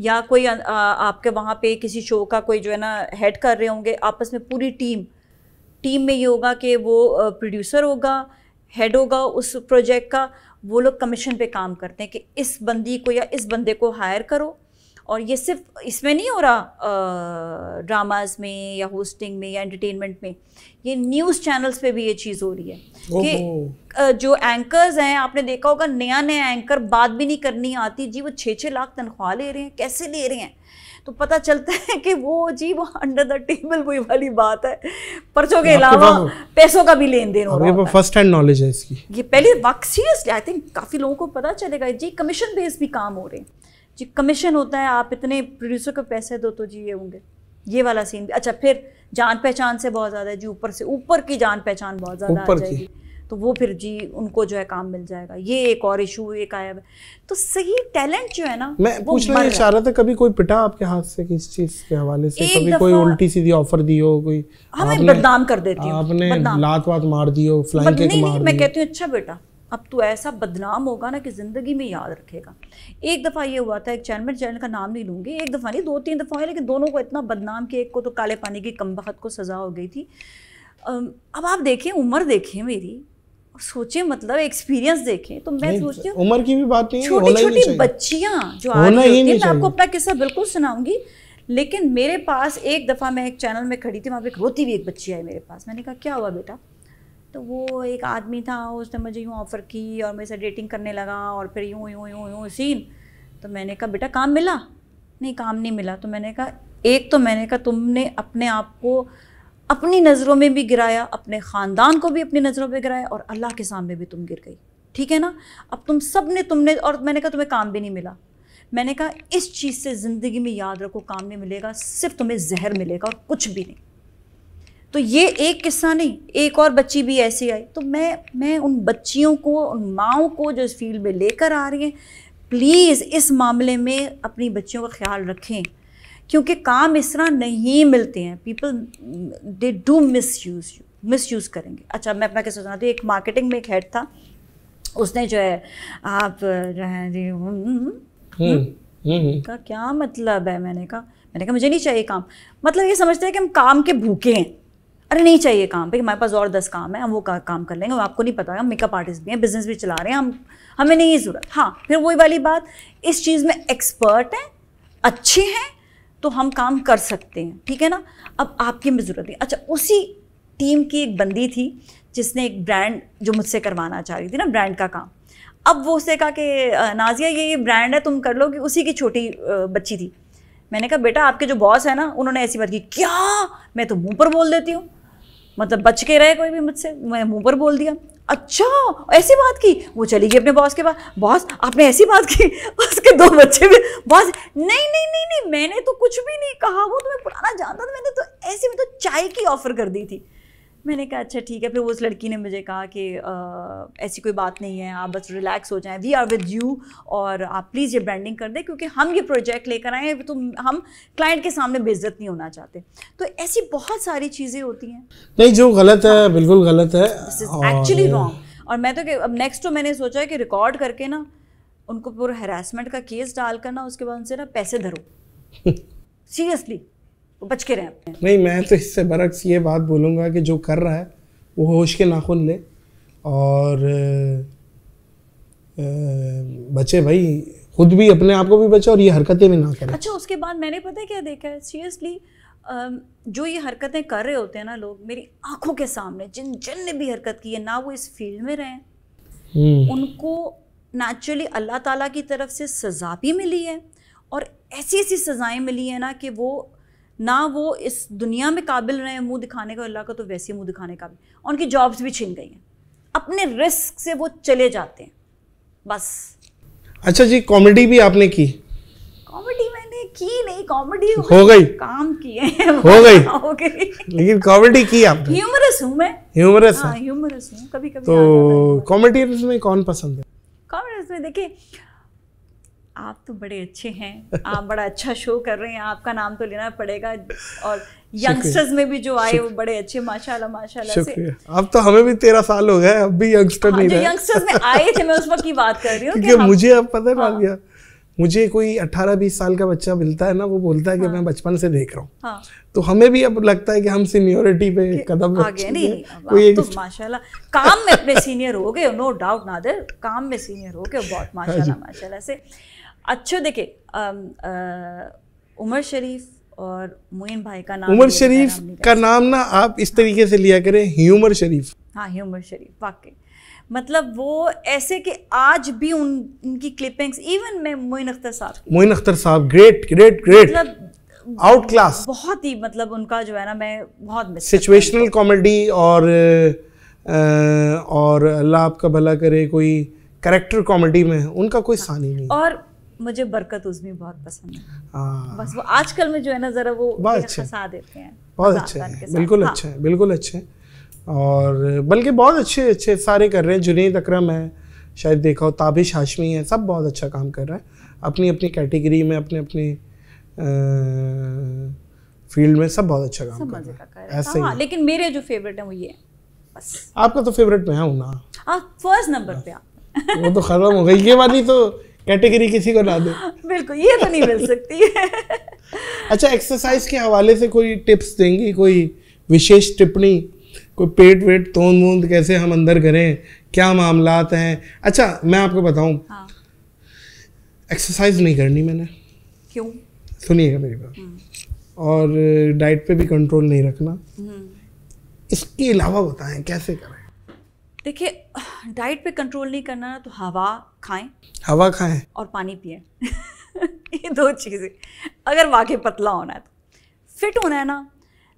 या कोई आ, आपके वहाँ पे किसी शो का कोई जो है ना हेड कर रहे होंगे आपस में पूरी टीम टीम में ये होगा कि वो प्रोड्यूसर होगा हेड होगा उस प्रोजेक्ट का वो लोग कमीशन पे काम करते हैं कि इस बंदी को या इस बंदे को हायर करो और ये सिर्फ इसमें नहीं हो रहा ड्रामाज में या होस्टिंग में या एंटरटेनमेंट में ये न्यूज़ चैनल्स पे भी ये चीज़ हो रही है कि जो एंकर्स हैं आपने देखा होगा नया नया एंकर बात भी नहीं करनी आती जी वो छः छः लाख तनख्वाह ले रहे हैं कैसे ले रहे हैं तो पता चलता है कि वो जी वो अंडर द टेबल वही वाली बात है परचों के अलावा पैसों का भी लेन देन होगा फर्स्ट हैंड नॉलेज है इसकी ये पहले वक्त सीरियसली आई थिंक काफ़ी लोगों को पता चलेगा जी कमीशन बेस भी काम हो रहे हैं जी कमीशन होता है आप इतने प्रोड्यूसर को पैसे दो तो जी ये होंगे ये वाला सीन भी अच्छा फिर जान पहचान से बहुत ज़्यादा है जी ऊपर से ऊपर की जान पहचान बहुत ज़्यादा आ जाएगी तो वो फिर जी उनको जो है काम मिल जाएगा ये एक और इशू एक आया है तो सही टैलेंट जो है ना मैं पूछना ये चाह रहा था कभी कोई पिटा आपके हाथ से किस चीज के हवाले से कभी कोई उल्टी सीधी ऑफर दी हो कोई हमें हाँ, बदनाम कर देती हूं आपने लात वात मार दी हो फ्लाइंग किक मार दी मैं कहती हूं अच्छा बेटा अब तू ऐसा बदनाम होगा ना कि ज़िंदगी में याद रखेगा एक दफ़ा ये हुआ था एक चैनल चैनल का नाम नहीं लूंगी एक दफ़ा नहीं दो तीन दफ़ा हुआ लेकिन दोनों को इतना बदनाम कि एक को तो काले पानी की कम को सज़ा हो गई थी अब आप देखें उम्र देखें मेरी सोचे मतलब एक्सपीरियंस देखे तो मैं सोचती हूँ उम्र की भी बात नहीं छोटी छोटी बच्चियाँ जो आज मैं आपको अपना किस्सा बिल्कुल सुनाऊंगी लेकिन मेरे पास एक दफ़ा मैं एक चैनल में खड़ी थी वहाँ पर रोती हुई एक बच्ची आई मेरे पास मैंने कहा क्या हुआ बेटा तो वो एक आदमी था उसने मुझे यूँ ऑफ़र की और मेरे से डेटिंग करने लगा और फिर यूँ यूँ यूँ यूँ सीन तो मैंने कहा बेटा काम मिला नहीं काम नहीं मिला तो मैंने कहा एक तो मैंने कहा तुमने अपने आप को अपनी नज़रों में भी गिराया अपने ख़ानदान को भी अपनी नज़रों में गिराया और अल्लाह के सामने भी तुम गिर गई ठीक है ना अब तुम सब ने तुमने और मैंने कहा तुम्हें काम भी नहीं मिला मैंने कहा इस चीज़ से ज़िंदगी में याद रखो काम नहीं मिलेगा सिर्फ तुम्हें जहर मिलेगा और कुछ भी नहीं तो ये एक किस्सा नहीं एक और बच्ची भी ऐसी आई तो मैं मैं उन बच्चियों को उन माओ को जो इस फील्ड में लेकर आ रही हैं प्लीज़ इस मामले में अपनी बच्चियों का ख्याल रखें क्योंकि काम इस तरह नहीं मिलते हैं people they do misuse you misuse करेंगे अच्छा मैं अपना कैसे सुनाती हूँ एक मार्केटिंग में एक हेड था उसने जो है आप जो है हम्म, हम्म, हम्म, का क्या मतलब है मैंने कहा मैंने कहा मुझे नहीं चाहिए काम मतलब ये समझते हैं कि हम काम के भूखे हैं अरे नहीं चाहिए काम भाई हमारे पास और दस काम है हम वो का, काम कर लेंगे वो आपको नहीं पता हम मेकअप आर्टिस्ट भी हैं बिजनेस भी चला रहे हैं हम हमें नहीं जरूरत हाँ फिर वही वाली बात इस चीज़ में एक्सपर्ट हैं अच्छे हैं तो हम काम कर सकते हैं ठीक है ना अब आपकी मैं ज़रूरत है अच्छा उसी टीम की एक बंदी थी जिसने एक ब्रांड जो मुझसे करवाना चाह रही थी ना ब्रांड का काम अब वो उसने कहा कि नाजिया ये ये ब्रांड है तुम कर लो कि उसी की छोटी बच्ची थी मैंने कहा बेटा आपके जो बॉस है ना उन्होंने ऐसी बात की क्या मैं तो मुंह पर बोल देती हूँ मतलब बच के रहे कोई भी मुझसे मैं मुंह पर बोल दिया अच्छा ऐसी बात की वो चली गई अपने बॉस के पास बॉस आपने ऐसी बात की उसके दो बच्चे भी बॉस नहीं नहीं नहीं नहीं मैंने तो कुछ भी नहीं कहा वो तो मैं पुराना जानता था मैंने तो ऐसी में तो चाय की ऑफर कर दी थी मैंने कहा अच्छा ठीक है फिर उस लड़की ने मुझे कहा कि आ, ऐसी कोई बात नहीं है आप बस रिलैक्स हो जाएं वी आर विद यू और आप प्लीज़ ये ब्रांडिंग कर दें क्योंकि हम ये प्रोजेक्ट लेकर आए हैं तो हम क्लाइंट के सामने बेइज्जत नहीं होना चाहते तो ऐसी बहुत सारी चीज़ें होती हैं नहीं जो गलत है हाँ। बिल्कुल गलत है एक्चुअली रॉन्ग और मैं तो कि अब नेक्स्ट तो मैंने सोचा है कि रिकॉर्ड करके ना उनको पूरा हेरासमेंट का केस डाल कर ना उसके बाद उनसे ना पैसे धरो सीरियसली बच के रहें नहीं मैं तो इससे बरक्स ये बात बोलूँगा कि जो कर रहा है वो होश के नाखून ले और बचे भाई खुद भी अपने आप को भी बचे और ये हरकतें भी ना करें अच्छा उसके बाद मैंने पता क्या देखा है सीरियसली जो ये हरकतें कर रहे होते हैं ना लोग मेरी आंखों के सामने जिन जिन ने भी हरकत की है ना वो इस फील्ड में रहें हम्म। उनको नेचुरली अल्लाह ताला की तरफ से सज़ा भी मिली है और ऐसी ऐसी सज़ाएं मिली है ना कि वो ना वो इस दुनिया में काबिल रहे मुंह दिखाने का अल्लाह का तो वैसे मुंह दिखाने का भी उनकी जॉब्स भी छिन गई हैं अपने रिस्क से वो चले जाते हैं बस अच्छा जी कॉमेडी भी आपने की कॉमेडी मैंने की नहीं कॉमेडी हो गई काम किए हो गई हो गई लेकिन कॉमेडी की आपने ह्यूमरस हूँ मैं ह्यूमरस ह्यूमरस हाँ, हूँ कभी कभी तो कॉमेडी में कौन पसंद है कॉमेडी में देखिए आप तो बड़े अच्छे हैं आप बड़ा अच्छा शो कर रहे हैं आपका नाम तो लेना पड़ेगा और यंगस्टर्स में भी जो आए वो बड़े अच्छे माशाल्लाह माशाल्लाह से अब तो हमें भी तेरह साल हो गए अब भी यंगस्टर हाँ, नहीं जो यंगस्टर्स में आए थे मैं उस वक्त की बात कर रही हूँ क्योंकि मुझे अब पता ना हाँ, गया मुझे कोई 18-20 साल का बच्चा मिलता है ना वो बोलता है कि हाँ, मैं बचपन से देख रहा हूँ हाँ, तो हमें भी अब लगता है कि हम सीनियोरिटी पे कदम आगे नहीं, नहीं तो माशाल्लाह काम में अपने सीनियर हो गए नो डाउट नादर काम में सीनियर हो गए बहुत हाँ माशाल्लाह माशाल्लाह से अच्छा देखिए उमर शरीफ और मोइन भाई का नाम उमर शरीफ का नाम ना आप इस तरीके से लिया करें ह्यूमर शरीफ हाँ ह्यूमर शरीफ वाकई मतलब वो ऐसे कि आज भी उन उनकी क्लिपिंग्स इवन मैं मोइन अख्तर साहब मोइन अख्तर साहब ग्रेट ग्रेट ग्रेट मतलब आउट क्लास बहुत ही मतलब उनका जो है ना मैं बहुत सिचुएशनल कॉमेडी और और अल्लाह आपका भला करे कोई करेक्टर कॉमेडी में उनका कोई हाँ। सानी नहीं और मुझे बरकत उसमें बहुत पसंद है हाँ। बस वो आजकल में जो है ना ज़रा वो फंसा देते हैं बहुत अच्छे बिल्कुल हाँ। अच्छे हैं बिल्कुल अच्छे हैं और बल्कि बहुत अच्छे अच्छे सारे कर रहे हैं जुनेद अक्रम है शायद देखा हो ताबिश हाशमी है सब बहुत अच्छा काम कर रहे हैं अपनी अपनी कैटेगरी में अपने अपने फील्ड में सब बहुत अच्छा काम कर रहे हैं ऐसे ही हाँ, लेकिन मेरे जो फेवरेट हैं वो ये आपका तो फेवरेट मैं हूँ ना फर्स्ट नंबर पे आप वो तो खत्म हो गई ये वाली तो कैटेगरी किसी को ना दे बिल्कुल ये तो नहीं मिल सकती अच्छा एक्सरसाइज के हवाले से कोई टिप्स देंगी कोई विशेष टिप्पणी कोई पेट वेट तोंद मूंद कैसे हम अंदर करें क्या मामला हैं अच्छा मैं आपको बताऊं हाँ। एक्सरसाइज नहीं करनी मैंने क्यों सुनिएगा मेरी बात हम्म। और डाइट पे भी कंट्रोल नहीं रखना हम्म। इसके अलावा बताएं कैसे करें देखिए डाइट पे कंट्रोल नहीं करना ना तो हवा खाएं हवा खाएं और पानी पिए ये दो चीज़ें अगर वाकई पतला होना है तो फिट होना है ना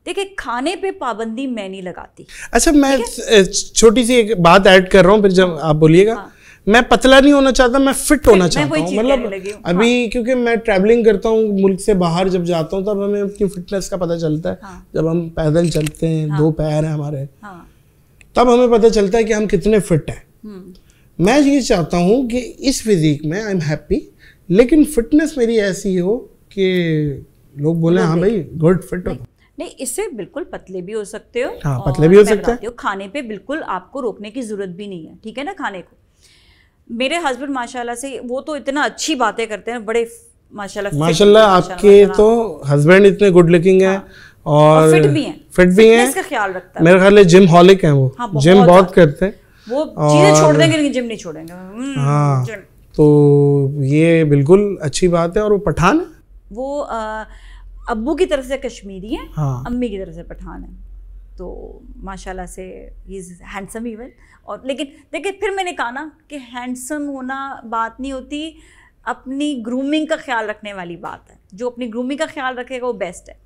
देखिए खाने पे पाबंदी मैं नहीं लगाती अच्छा मैं छोटी सी एक बात ऐड कर रहा हूँ फिर जब आप बोलिएगा हाँ। मैं पतला नहीं होना चाहता मैं फिट होना चाहता हूँ मतलब अभी हाँ। क्योंकि मैं ट्रैवलिंग करता हूँ मुल्क से बाहर जब जाता हूँ तब हमें अपनी फिटनेस का पता चलता है हाँ। जब हम पैदल चलते हैं हाँ। दो पैर हैं हमारे हाँ। तब हमें पता चलता है कि हम कितने फिट हैं हम्म। मैं ये चाहता हूँ कि इस फिजिक में आई एम हैप्पी लेकिन फिटनेस मेरी ऐसी हो कि लोग बोले हाँ भाई गुड फिट हो नहीं इससे बिल्कुल पतले भी हो सकते हो हाँ, पतले भी हो सकते हो खाने पे बिल्कुल आपको रोकने की जरूरत भी नहीं है ठीक है ना खाने को मेरे हस्बैंड माशाल्लाह से वो तो इतना अच्छी बातें करते हैं बड़े माशाल्लाह माशाल्लाह आपके तो हस्बैंड इतने गुड लुकिंग हैं हाँ। और, फिट भी हैं फिट भी हैं मेरे ख्याल है जिम हॉलिक हैं वो जिम हाँ, बहुत करते हैं वो चीजें छोड़ देंगे लेकिन जिम नहीं छोड़ेंगे हम्म, हाँ तो ये बिल्कुल अच्छी बात है और वो पठान है वो आ, अब्बू की तरफ से कश्मीरी है हाँ। अम्मी की तरफ से पठान है तो माशाल्लाह से इज़ हैंडसम इवन और लेकिन देखिए फिर मैंने कहा ना कि हैंडसम होना बात नहीं होती अपनी ग्रूमिंग का ख्याल रखने वाली बात है जो अपनी ग्रूमिंग का ख्याल रखेगा वो बेस्ट है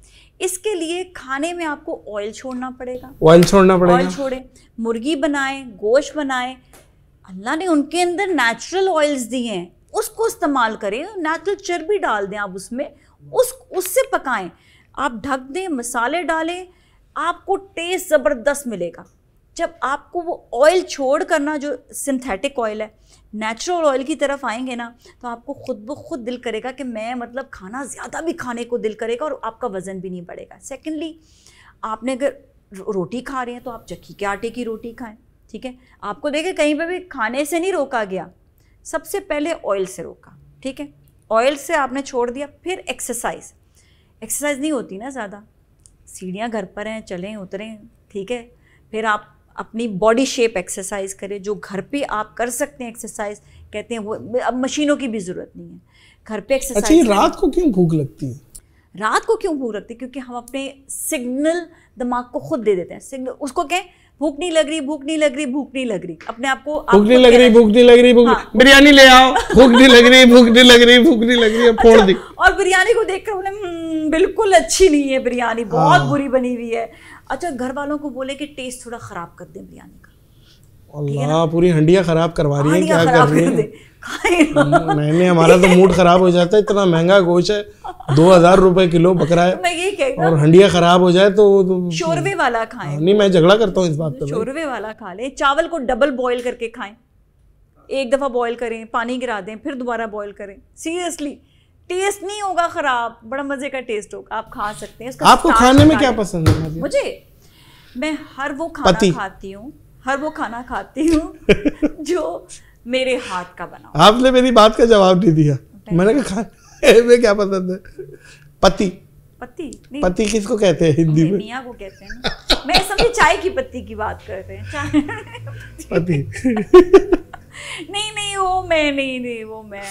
इसके लिए खाने में आपको ऑयल छोड़ना पड़ेगा ऑयल छोड़ना पड़ेगा ऑयल छोड़े मुर्गी बनाए गोश्त बनाए अल्लाह ने उनके अंदर नेचुरल ऑयल्स दिए हैं उसको इस्तेमाल करें नेचुरल चर्बी डाल दें आप उसमें उस उससे पकाएं आप ढक दें मसाले डालें आपको टेस्ट ज़बरदस्त मिलेगा जब आपको वो ऑयल छोड़ करना जो सिंथेटिक ऑयल है नेचुरल ऑयल की तरफ आएंगे ना तो आपको खुद ब खुद दिल करेगा कि मैं मतलब खाना ज़्यादा भी खाने को दिल करेगा और आपका वज़न भी नहीं बढ़ेगा सेकेंडली आपने अगर रोटी खा रहे हैं तो आप चक्की के आटे की रोटी खाएं ठीक है आपको देखे कहीं पर भी खाने से नहीं रोका गया सबसे पहले ऑयल से रोका ठीक है ऑयल से आपने छोड़ दिया फिर एक्सरसाइज एक्सरसाइज नहीं होती ना ज़्यादा सीढ़ियाँ घर पर हैं चलें उतरें ठीक है फिर आप अपनी बॉडी शेप एक्सरसाइज करें जो घर पे आप कर सकते हैं एक्सरसाइज कहते हैं वो अब मशीनों की भी ज़रूरत नहीं है घर पे एक्सरसाइज अच्छा रात को क्यों भूख लगती है रात को क्यों भूख लगती है क्योंकि हम अपने सिग्नल दिमाग को खुद दे देते हैं सिग्नल उसको कहें भूख नहीं लग रही भूख नहीं लग रही भूख नहीं लग रही अपने आप को भूख नहीं लग रही भूख नहीं लग रही भूख हाँ, बिरयानी ले आओ भूख नहीं लग रही भूख नहीं लग रही भूख नहीं लग रही अब फोड़ अच्छा, दी और बिरयानी को देखकर उन्हें हम्म, बिल्कुल अच्छी नहीं है बिरयानी बहुत हाँ। बुरी बनी हुई है अच्छा घर वालों को बोले कि टेस्ट थोड़ा ख़राब कर दे बिरयानी का अल्लाह हाँ, पूरी हंडिया खराब करवा रही है क्या कर रही है मैंने हमारा तो मूड खराब हो जाता है इतना महंगा गोश है दो हजार रुपए किलो बकरा है मैं ये कहूँ और हंडिया खराब हो जाए तो तो शोरवे हम्म। वाला खाए हाँ, नहीं मैं झगड़ा करता हूँ इस बात पर शोरवे वाला खा ले चावल को डबल बॉयल करके खाएं एक दफ़ा बॉयल करें पानी गिरा दें फिर दोबारा बॉयल करें सीरियसली टेस्ट नहीं होगा खराब बड़ा मजे का टेस्ट होगा आप खा सकते हैं उसका आपको खाने में क्या पसंद है मुझे मैं हर वो खाना खाती हूँ हर वो खाना खाती हूँ जो मेरे हाथ का बना आपने मेरी बात का जवाब नहीं दिया मैंने कहा खाने में क्या पसंद है पति पति पति किसको कहते हैं हिंदी में मियाँ को कहते हैं मैं समझी चाय की पत्ती की बात कर रहे हैं पति नहीं नहीं वो मैं नहीं नहीं वो मैं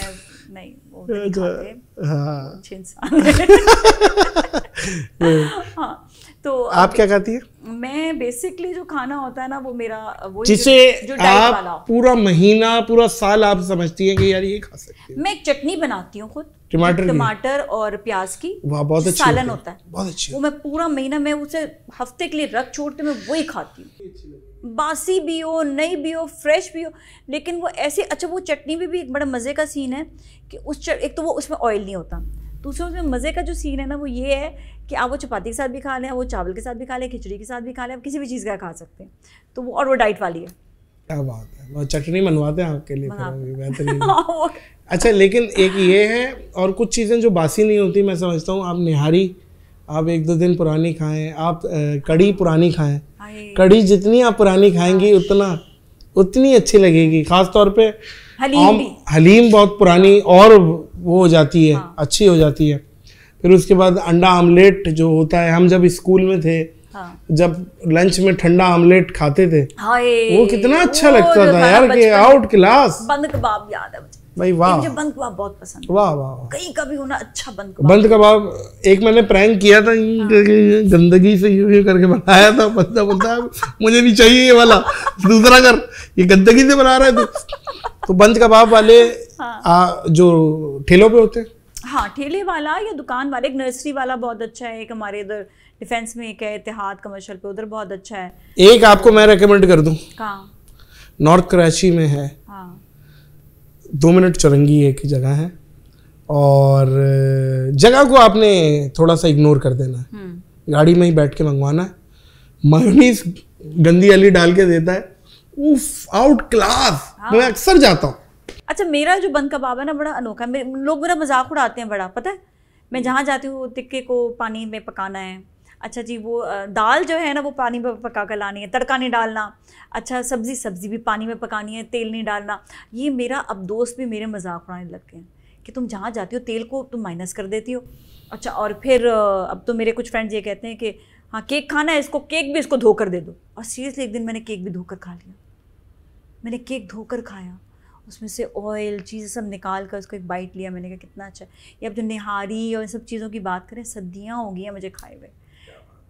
नहीं वो नहीं तो- खाते हाँ, हाँ तो आप क्या खाती है मैं बेसिकली जो खाना होता है ना वो मेरा वो जिसे जो, जो आप पूरा महीना पूरा साल आप समझती हैं कि यार ये खा सकती है मैं एक चटनी बनाती हूँ खुद टमाटर टमाटर और प्याज की वाह बहुत अच्छी सालन होता है बहुत अच्छी वो मैं पूरा महीना मैं उसे हफ्ते के लिए रख छोड़ते मैं वही खाती हूँ बासी भी हो नई भी हो फ्रेश भी हो लेकिन वो ऐसे अच्छा वो चटनी भी, भी एक बड़ा मज़े का सीन है कि उस चट एक तो वो उसमें ऑयल नहीं होता दूसरा उसमें मज़े का जो सीन है ना वो ये है कि आप वो चपाती के साथ भी खा लें वो चावल के साथ भी खा लें खिचड़ी के साथ भी खा लें आप किसी भी चीज़ का खा सकते हैं तो वो और वो डाइट वाली है क्या बात है वो चटनी मनवाते हैं आपके लिए बेहतरीन हाँ, अच्छा लेकिन एक ये है और कुछ चीज़ें जो बासी नहीं होती मैं समझता हूँ आप निहारी आप एक दो दिन पुरानी खाएं आप कड़ी पुरानी खाएं कढ़ी जितनी आप पुरानी खाएंगी हाँ। उतना उतनी अच्छी लगेगी खास तौर पे हलीम आम, हलीम बहुत पुरानी और वो हो जाती है हाँ। अच्छी हो जाती है फिर उसके बाद अंडा आमलेट जो होता है हम जब स्कूल में थे हाँ। जब लंच में ठंडा आमलेट खाते थे वो कितना अच्छा लगता था यार आउट क्लास बंद कबाब याद है मुझे भाई वाह बंद कबाब बहुत पसंद वाह वाह कहीं कभी होना अच्छा बंद कबाब बंद कबाब एक मैंने प्रैंक किया था हाँ। गंदगी से यूं यूं करके बनाया था बंदा बोलता मुझे भी चाहिए ये वाला दूसरा कर ये गंदगी से बना रहा है तू तो बंद कबाब वाले हाँ। आ, जो ठेलों पे होते हैं हाँ ठेले वाला या दुकान वाले एक नर्सरी वाला बहुत अच्छा है एक हमारे इधर डिफेंस में एक है इतिहाद कमर्शियल पे उधर बहुत अच्छा है एक आपको मैं रेकमेंड कर दूँ कहाँ नॉर्थ कराची में है दो मिनट चुरंगी एक ही जगह है और जगह को आपने थोड़ा सा इग्नोर कर देना है हम्म। गाड़ी में ही बैठ के मंगवाना है मायोनीस गंदी अली डाल के देता है उफ आउट क्लास हाँ। मैं अक्सर जाता हूँ अच्छा मेरा जो बंद कबाब है ना बड़ा अनोखा है लोग मेरा मजाक उड़ाते हैं बड़ा पता है मैं जहाँ जाती हूँ टिक्के को पानी में पकाना है अच्छा जी वो दाल जो है ना वो पानी में पका कर लानी है तड़का नहीं डालना अच्छा सब्ज़ी सब्ज़ी भी पानी में पकानी है तेल नहीं डालना ये मेरा अब दोस्त भी मेरे मजाक उड़ाने लग गए कि तुम जहाँ जाती हो तेल को तुम माइनस कर देती हो अच्छा और फिर अब तो मेरे कुछ फ्रेंड्स ये कहते हैं कि हाँ केक खाना है इसको केक भी इसको धोकर दे दो और सीरियसली एक दिन मैंने केक भी धोकर खा लिया मैंने केक धोकर खाया उसमें से ऑयल चीज़ें सब निकाल कर उसको एक बाइट लिया मैंने कहा कितना अच्छा ये अब जो निहारी और इन सब चीज़ों की बात करें सर्दियाँ हो गई हैं मुझे खाए हुए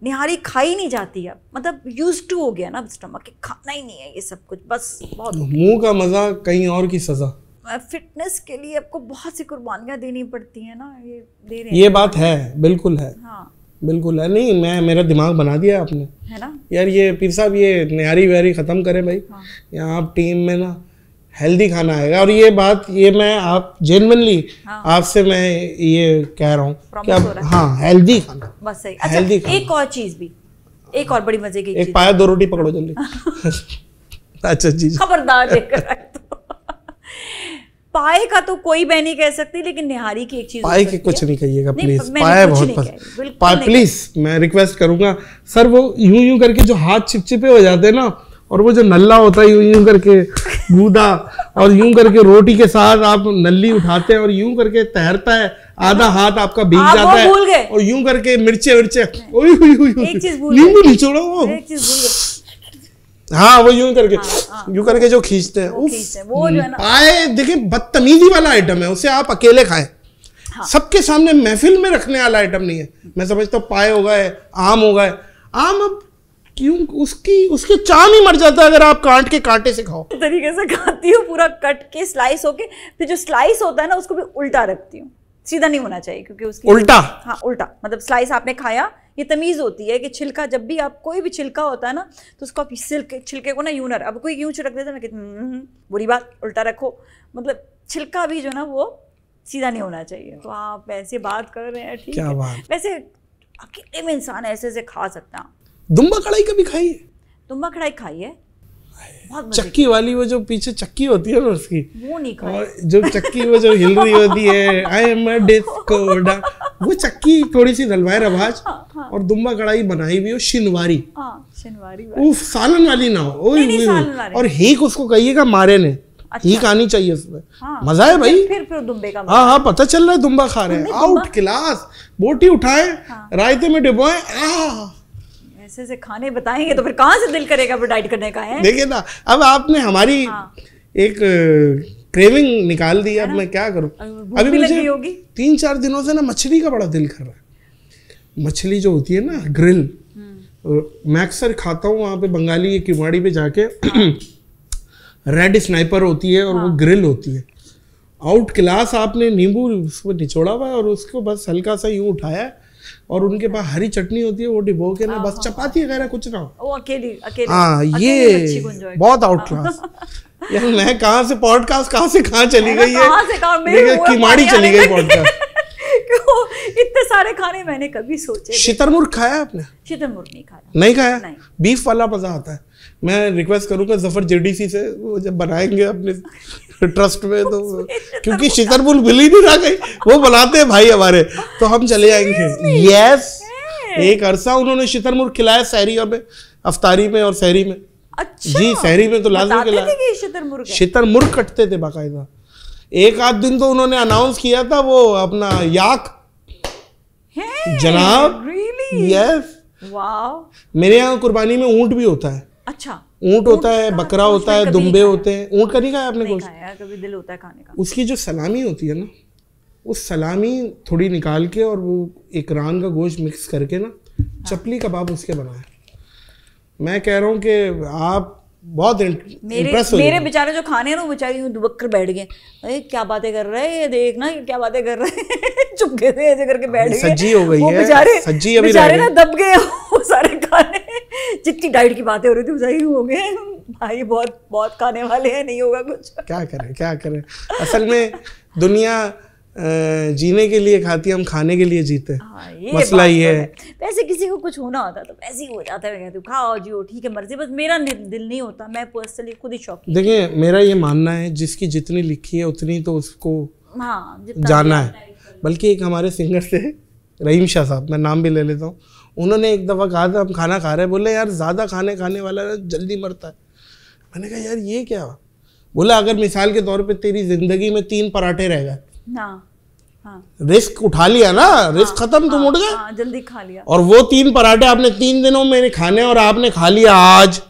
निहारी खाई नहीं जाती अब मतलब यूज टू हो गया ना स्टमक के खाना ही नहीं है ये सब कुछ बस बहुत मुंह का मजा कहीं और की सजा फिटनेस के लिए आपको बहुत सी कुर्बानियां देनी पड़ती हैं ना ये दे रहे ये बात है बिल्कुल है हाँ बिल्कुल है नहीं मैं मेरा दिमाग बना दिया आपने है ना यार ये पीर साहब ये न्यारी व्यारी ख़त्म करें भाई हाँ। यहाँ आप टीम में ना हेल्दी खाना आएगा और ये बात ये मैं आप जेनवनली हाँ। आपसे मैं ये कह रहा हूँ हाँ हेल्दी खाना बस सही अच्छा, हेल्दी खाना एक और चीज भी एक और बड़ी मजे की एक पाया दो रोटी पकड़ो जल्दी अच्छा जी खबरदार तो। पाए का तो कोई बहन नहीं कह सकती लेकिन निहारी की एक चीज पाए की कुछ नहीं कहिएगा प्लीज पाए बहुत पसंद प्लीज मैं रिक्वेस्ट करूंगा सर वो यूं यूं करके जो हाथ चिपचिपे हो जाते हैं ना और वो जो नल्ला होता है यूं करके गूदा और यूं करके रोटी के साथ आप नल्ली उठाते हैं और यूं करके तैरता है आधा हाथ आपका भीग आप जाता है और यूं करके मिर्चे मिर्चे नींबू निचोड़ो वो हाँ वो यूं करके हाँ, हाँ। यूं करके जो खींचते हैं आए देखिए बदतमीजी वाला आइटम है उसे आप अकेले खाएं हाँ। सबके सामने महफिल में रखने वाला आइटम नहीं है मैं समझता हूँ पाए हो गए आम हो गए आम अब क्यों उसकी उसके चाम ही मर जाता है अगर आप कांट के कांटे से खाओ तरीके से खाती हूँ पूरा कट के स्लाइस होके फिर जो स्लाइस होता है ना उसको भी उल्टा रखती हूँ सीधा नहीं होना चाहिए क्योंकि उसकी उल्टा हाँ उल्टा मतलब स्लाइस आपने खाया ये तमीज़ होती है कि छिलका जब भी आप कोई भी छिलका होता है ना तो उसको आप सिल्क छिलके को ना यूँ ना अब कोई यूं छिड़क देता ना कि हम्म, बुरी बात उल्टा रखो मतलब छिलका भी जो ना वो सीधा नहीं होना चाहिए तो आप ऐसे बात कर रहे हैं ठीक है वैसे अकेले में इंसान ऐसे ऐसे खा सकता है दुम्बा कढ़ाई कभी खाई है दुम्बा कढ़ाई खाई है चक्की वाली वो जो पीछे चक्की होती है ना उसकी वो नहीं खाई और जो चक्की वो जो हिल रही होती है आई एम अ डिस्कोडा वो चक्की थोड़ी सी दलवाए रवाज हाँ, हाँ. और दुम्बा कढ़ाई बनाई हुई हो शिनवारी हाँ, शिनवारी उफ सालन वाली ना हो ओ, नहीं, नहीं, और हीक उसको कहिएगा मारे ने अच्छा। आनी चाहिए उसमें हाँ, मजा है भाई फिर फिर दुम्बे का हाँ हाँ पता चल रहा है दुम्बा खा रहे हैं आउट क्लास बोटी उठाए हाँ। रायते में डिबोए आ ऐसे से खाने बताएंगे तो फिर कहाँ से दिल करेगा वो डाइट करने का है देखिए ना अब आपने हमारी हाँ। एक क्रेविंग निकाल दी अब मैं क्या करूँ अभी मुझे होगी तीन चार दिनों से ना मछली का बड़ा दिल कर रहा है मछली जो होती है ना ग्रिल हम्म। मैं अक्सर खाता हूँ वहाँ पे बंगाली किवाड़ी पे जाके रेड स्नाइपर होती है और हाँ। वो ग्रिल होती है आउट क्लास आपने नींबू उसको निचोड़ा हुआ है और उसको बस हल्का सा यूँ उठाया है और उनके पास हरी चटनी होती है वो डिबो के ना बस हाँ, हाँ, चपाती हाँ। वगैरह कुछ ना हो अकेली अकेली हाँ ये बहुत आउट क्लास यार मैं कहाँ से पॉडकास्ट कहाँ से कहाँ चली गई है किमाड़ी चली गई पॉडकास्ट इतने सारे खाने मैंने कभी सोचे शितरमुर्ग खाया आपने शितरमुर्ग नहीं खाया नहीं खाया बीफ वाला मजा आता है मैं रिक्वेस्ट करूंगा जफर जेडीसी से वो जब बनाएंगे अपने ट्रस्ट में तो, तो क्योंकि शितरपुल मिल ही नहीं रहा वो बनाते हैं भाई हमारे तो हम चले जाएंगे यस एक अरसा उन्होंने शितरमुल खिलाया शहरी में अफतारी में और शहरी में अच्छा जी शहरी में तो लाजमी खिलाया मुर्ख कटते थे बाकायदा एक आध दिन तो उन्होंने अनाउंस किया था वो अपना याक जनाब यस मेरे यहाँ कुर्बानी में ऊंट भी होता है अच्छा ऊंट होता है बकरा होता है दुम्बे होते हैं ऊंट का नहीं खाया आपने कुछ कभी दिल होता है खाने का उसकी जो सलामी होती है ना उस सलामी थोड़ी निकाल के और वो एक रान का गोश्त मिक्स करके ना हाँ। चपली कबाब उसके बनाए मैं कह रहा हूँ कि आप बहुत मेरे मेरे बेचारे जो खाने ना वो बेचारे बैठ गए अरे क्या बातें कर रहे हैं देखना क्या बातें कर रहे हैं चुप गए थे ऐसे करके बैठ गए सज्जी हो गई है बेचारे सज्जी अभी बेचारे ना दब गए वो सारे खाने जितनी डाइट की बातें हो रही थी बेचारे हो गए भाई बहुत बहुत खाने वाले हैं नहीं होगा कुछ क्या करें क्या करें असल में दुनिया जीने के लिए खाती हम खाने के लिए जीते हैं हाँ, मसला तो ही है वैसे किसी को कुछ होना होता तो वैसे ही हो जाता है तो खाओ जियो ठीक है मर्जी बस मेरा दिल नहीं होता मैं पर्सनली खुद ही शौक देखिए मेरा ये मानना है जिसकी जितनी लिखी है उतनी तो उसको हाँ, जाना है बल्कि एक हमारे सिंगर से रहीम शाह साहब मैं नाम भी ले लेता हूँ उन्होंने एक दफ़ा कहा था हम खाना खा रहे हैं बोले यार ज़्यादा खाने खाने वाला ना जल्दी मरता है मैंने कहा यार ये क्या बोला अगर मिसाल के तौर पे तेरी ज़िंदगी में तीन पराठे रह गए हाँ।, हाँ। रिस्क उठा लिया ना रिस्क हाँ, खत्म तुम हाँ, उठ गए जल्दी खा लिया और वो तीन पराठे आपने तीन दिनों में खाने और आपने खा लिया आज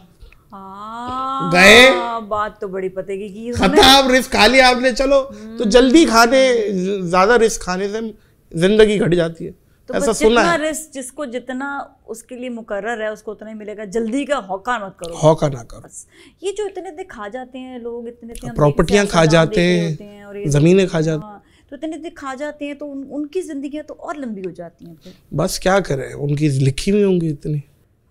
गए हाँ, बात तो बड़ी पतेगी की खता रिस्क खा लिया आपने चलो तो हम्म। जल्दी खाने ज्यादा रिस्क खाने से जिंदगी घट जाती है तो ऐसा सुना है रिस्क जिसको जितना उसके लिए मुकर्र है उसको उतना ही मिलेगा जल्दी का हौका मत करो हौका ना करो ये जो इतने दिन खा जाते हैं लोग इतने इतने प्रॉपर्टियां खा जाते हैं जमीनें खा जाते हैं तो इतने दिन खा जाते हैं तो उन, उनकी जिंदगी तो और लंबी हो जाती हैं बस क्या करें उनकी लिखी हुई होंगी इतनी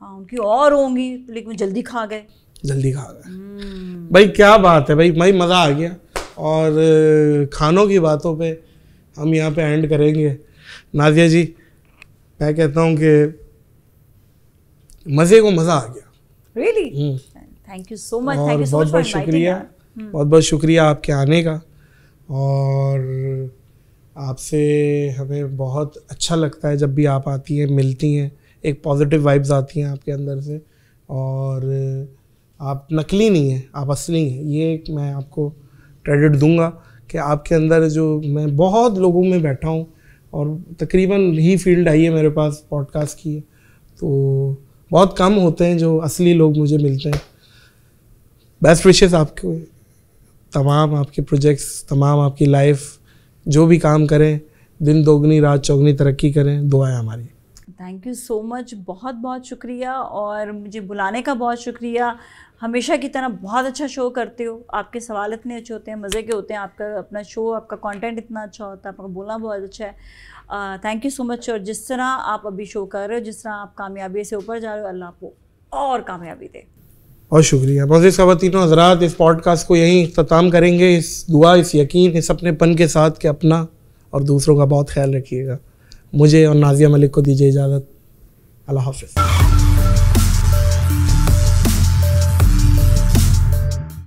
हाँ उनकी और होंगी तो लेकिन जल्दी खा गए जल्दी खा गए हम्म। भाई क्या बात है भाई भाई मज़ा आ गया और खानों की बातों पे हम यहाँ पे एंड करेंगे नाजिया जी मैं कहता हूँ कि मज़े को मज़ा आ गया really thank you so much और बहुत बहुत शुक्रिया हम्म। बहुत बहुत शुक्रिया आपके आने का और आपसे हमें बहुत अच्छा लगता है जब भी आप आती हैं मिलती हैं एक पॉजिटिव वाइब्स आती हैं आपके अंदर से और आप नकली नहीं हैं आप असली हैं ये मैं आपको क्रेडिट दूंगा कि आपके अंदर जो मैं बहुत लोगों में बैठा हूँ और तकरीबन ही फील्ड आई है मेरे पास पॉडकास्ट की तो बहुत कम होते हैं जो असली लोग मुझे मिलते हैं बेस्ट विशेष आपके तमाम आपके प्रोजेक्ट्स तमाम आपकी लाइफ जो भी काम करें दिन दोगुनी रात चौगनी तरक्की करें दुआएं हमारी थैंक यू सो मच बहुत बहुत शुक्रिया और मुझे बुलाने का बहुत शुक्रिया हमेशा की तरह बहुत अच्छा शो करते हो आपके सवाल इतने अच्छे होते हैं मज़े के होते हैं आपका अपना शो आपका कंटेंट इतना अच्छा होता है आपका बोलना बहुत अच्छा है थैंक यू सो मच और जिस तरह आप अभी शो कर रहे हो जिस तरह आप कामयाबी से ऊपर जा रहे हो अल्लाह आपको और कामयाबी दे बहुत शुक्रिया इस ख़वान हजरात इस पॉडकास्ट को यहीं अख्ताम करेंगे इस दुआ इस यकीन इस अपने पन के साथ के अपना और दूसरों का बहुत ख्याल रखिएगा मुझे और नाजिया मलिक को दीजिए इजाज़त अल्लाह हाफि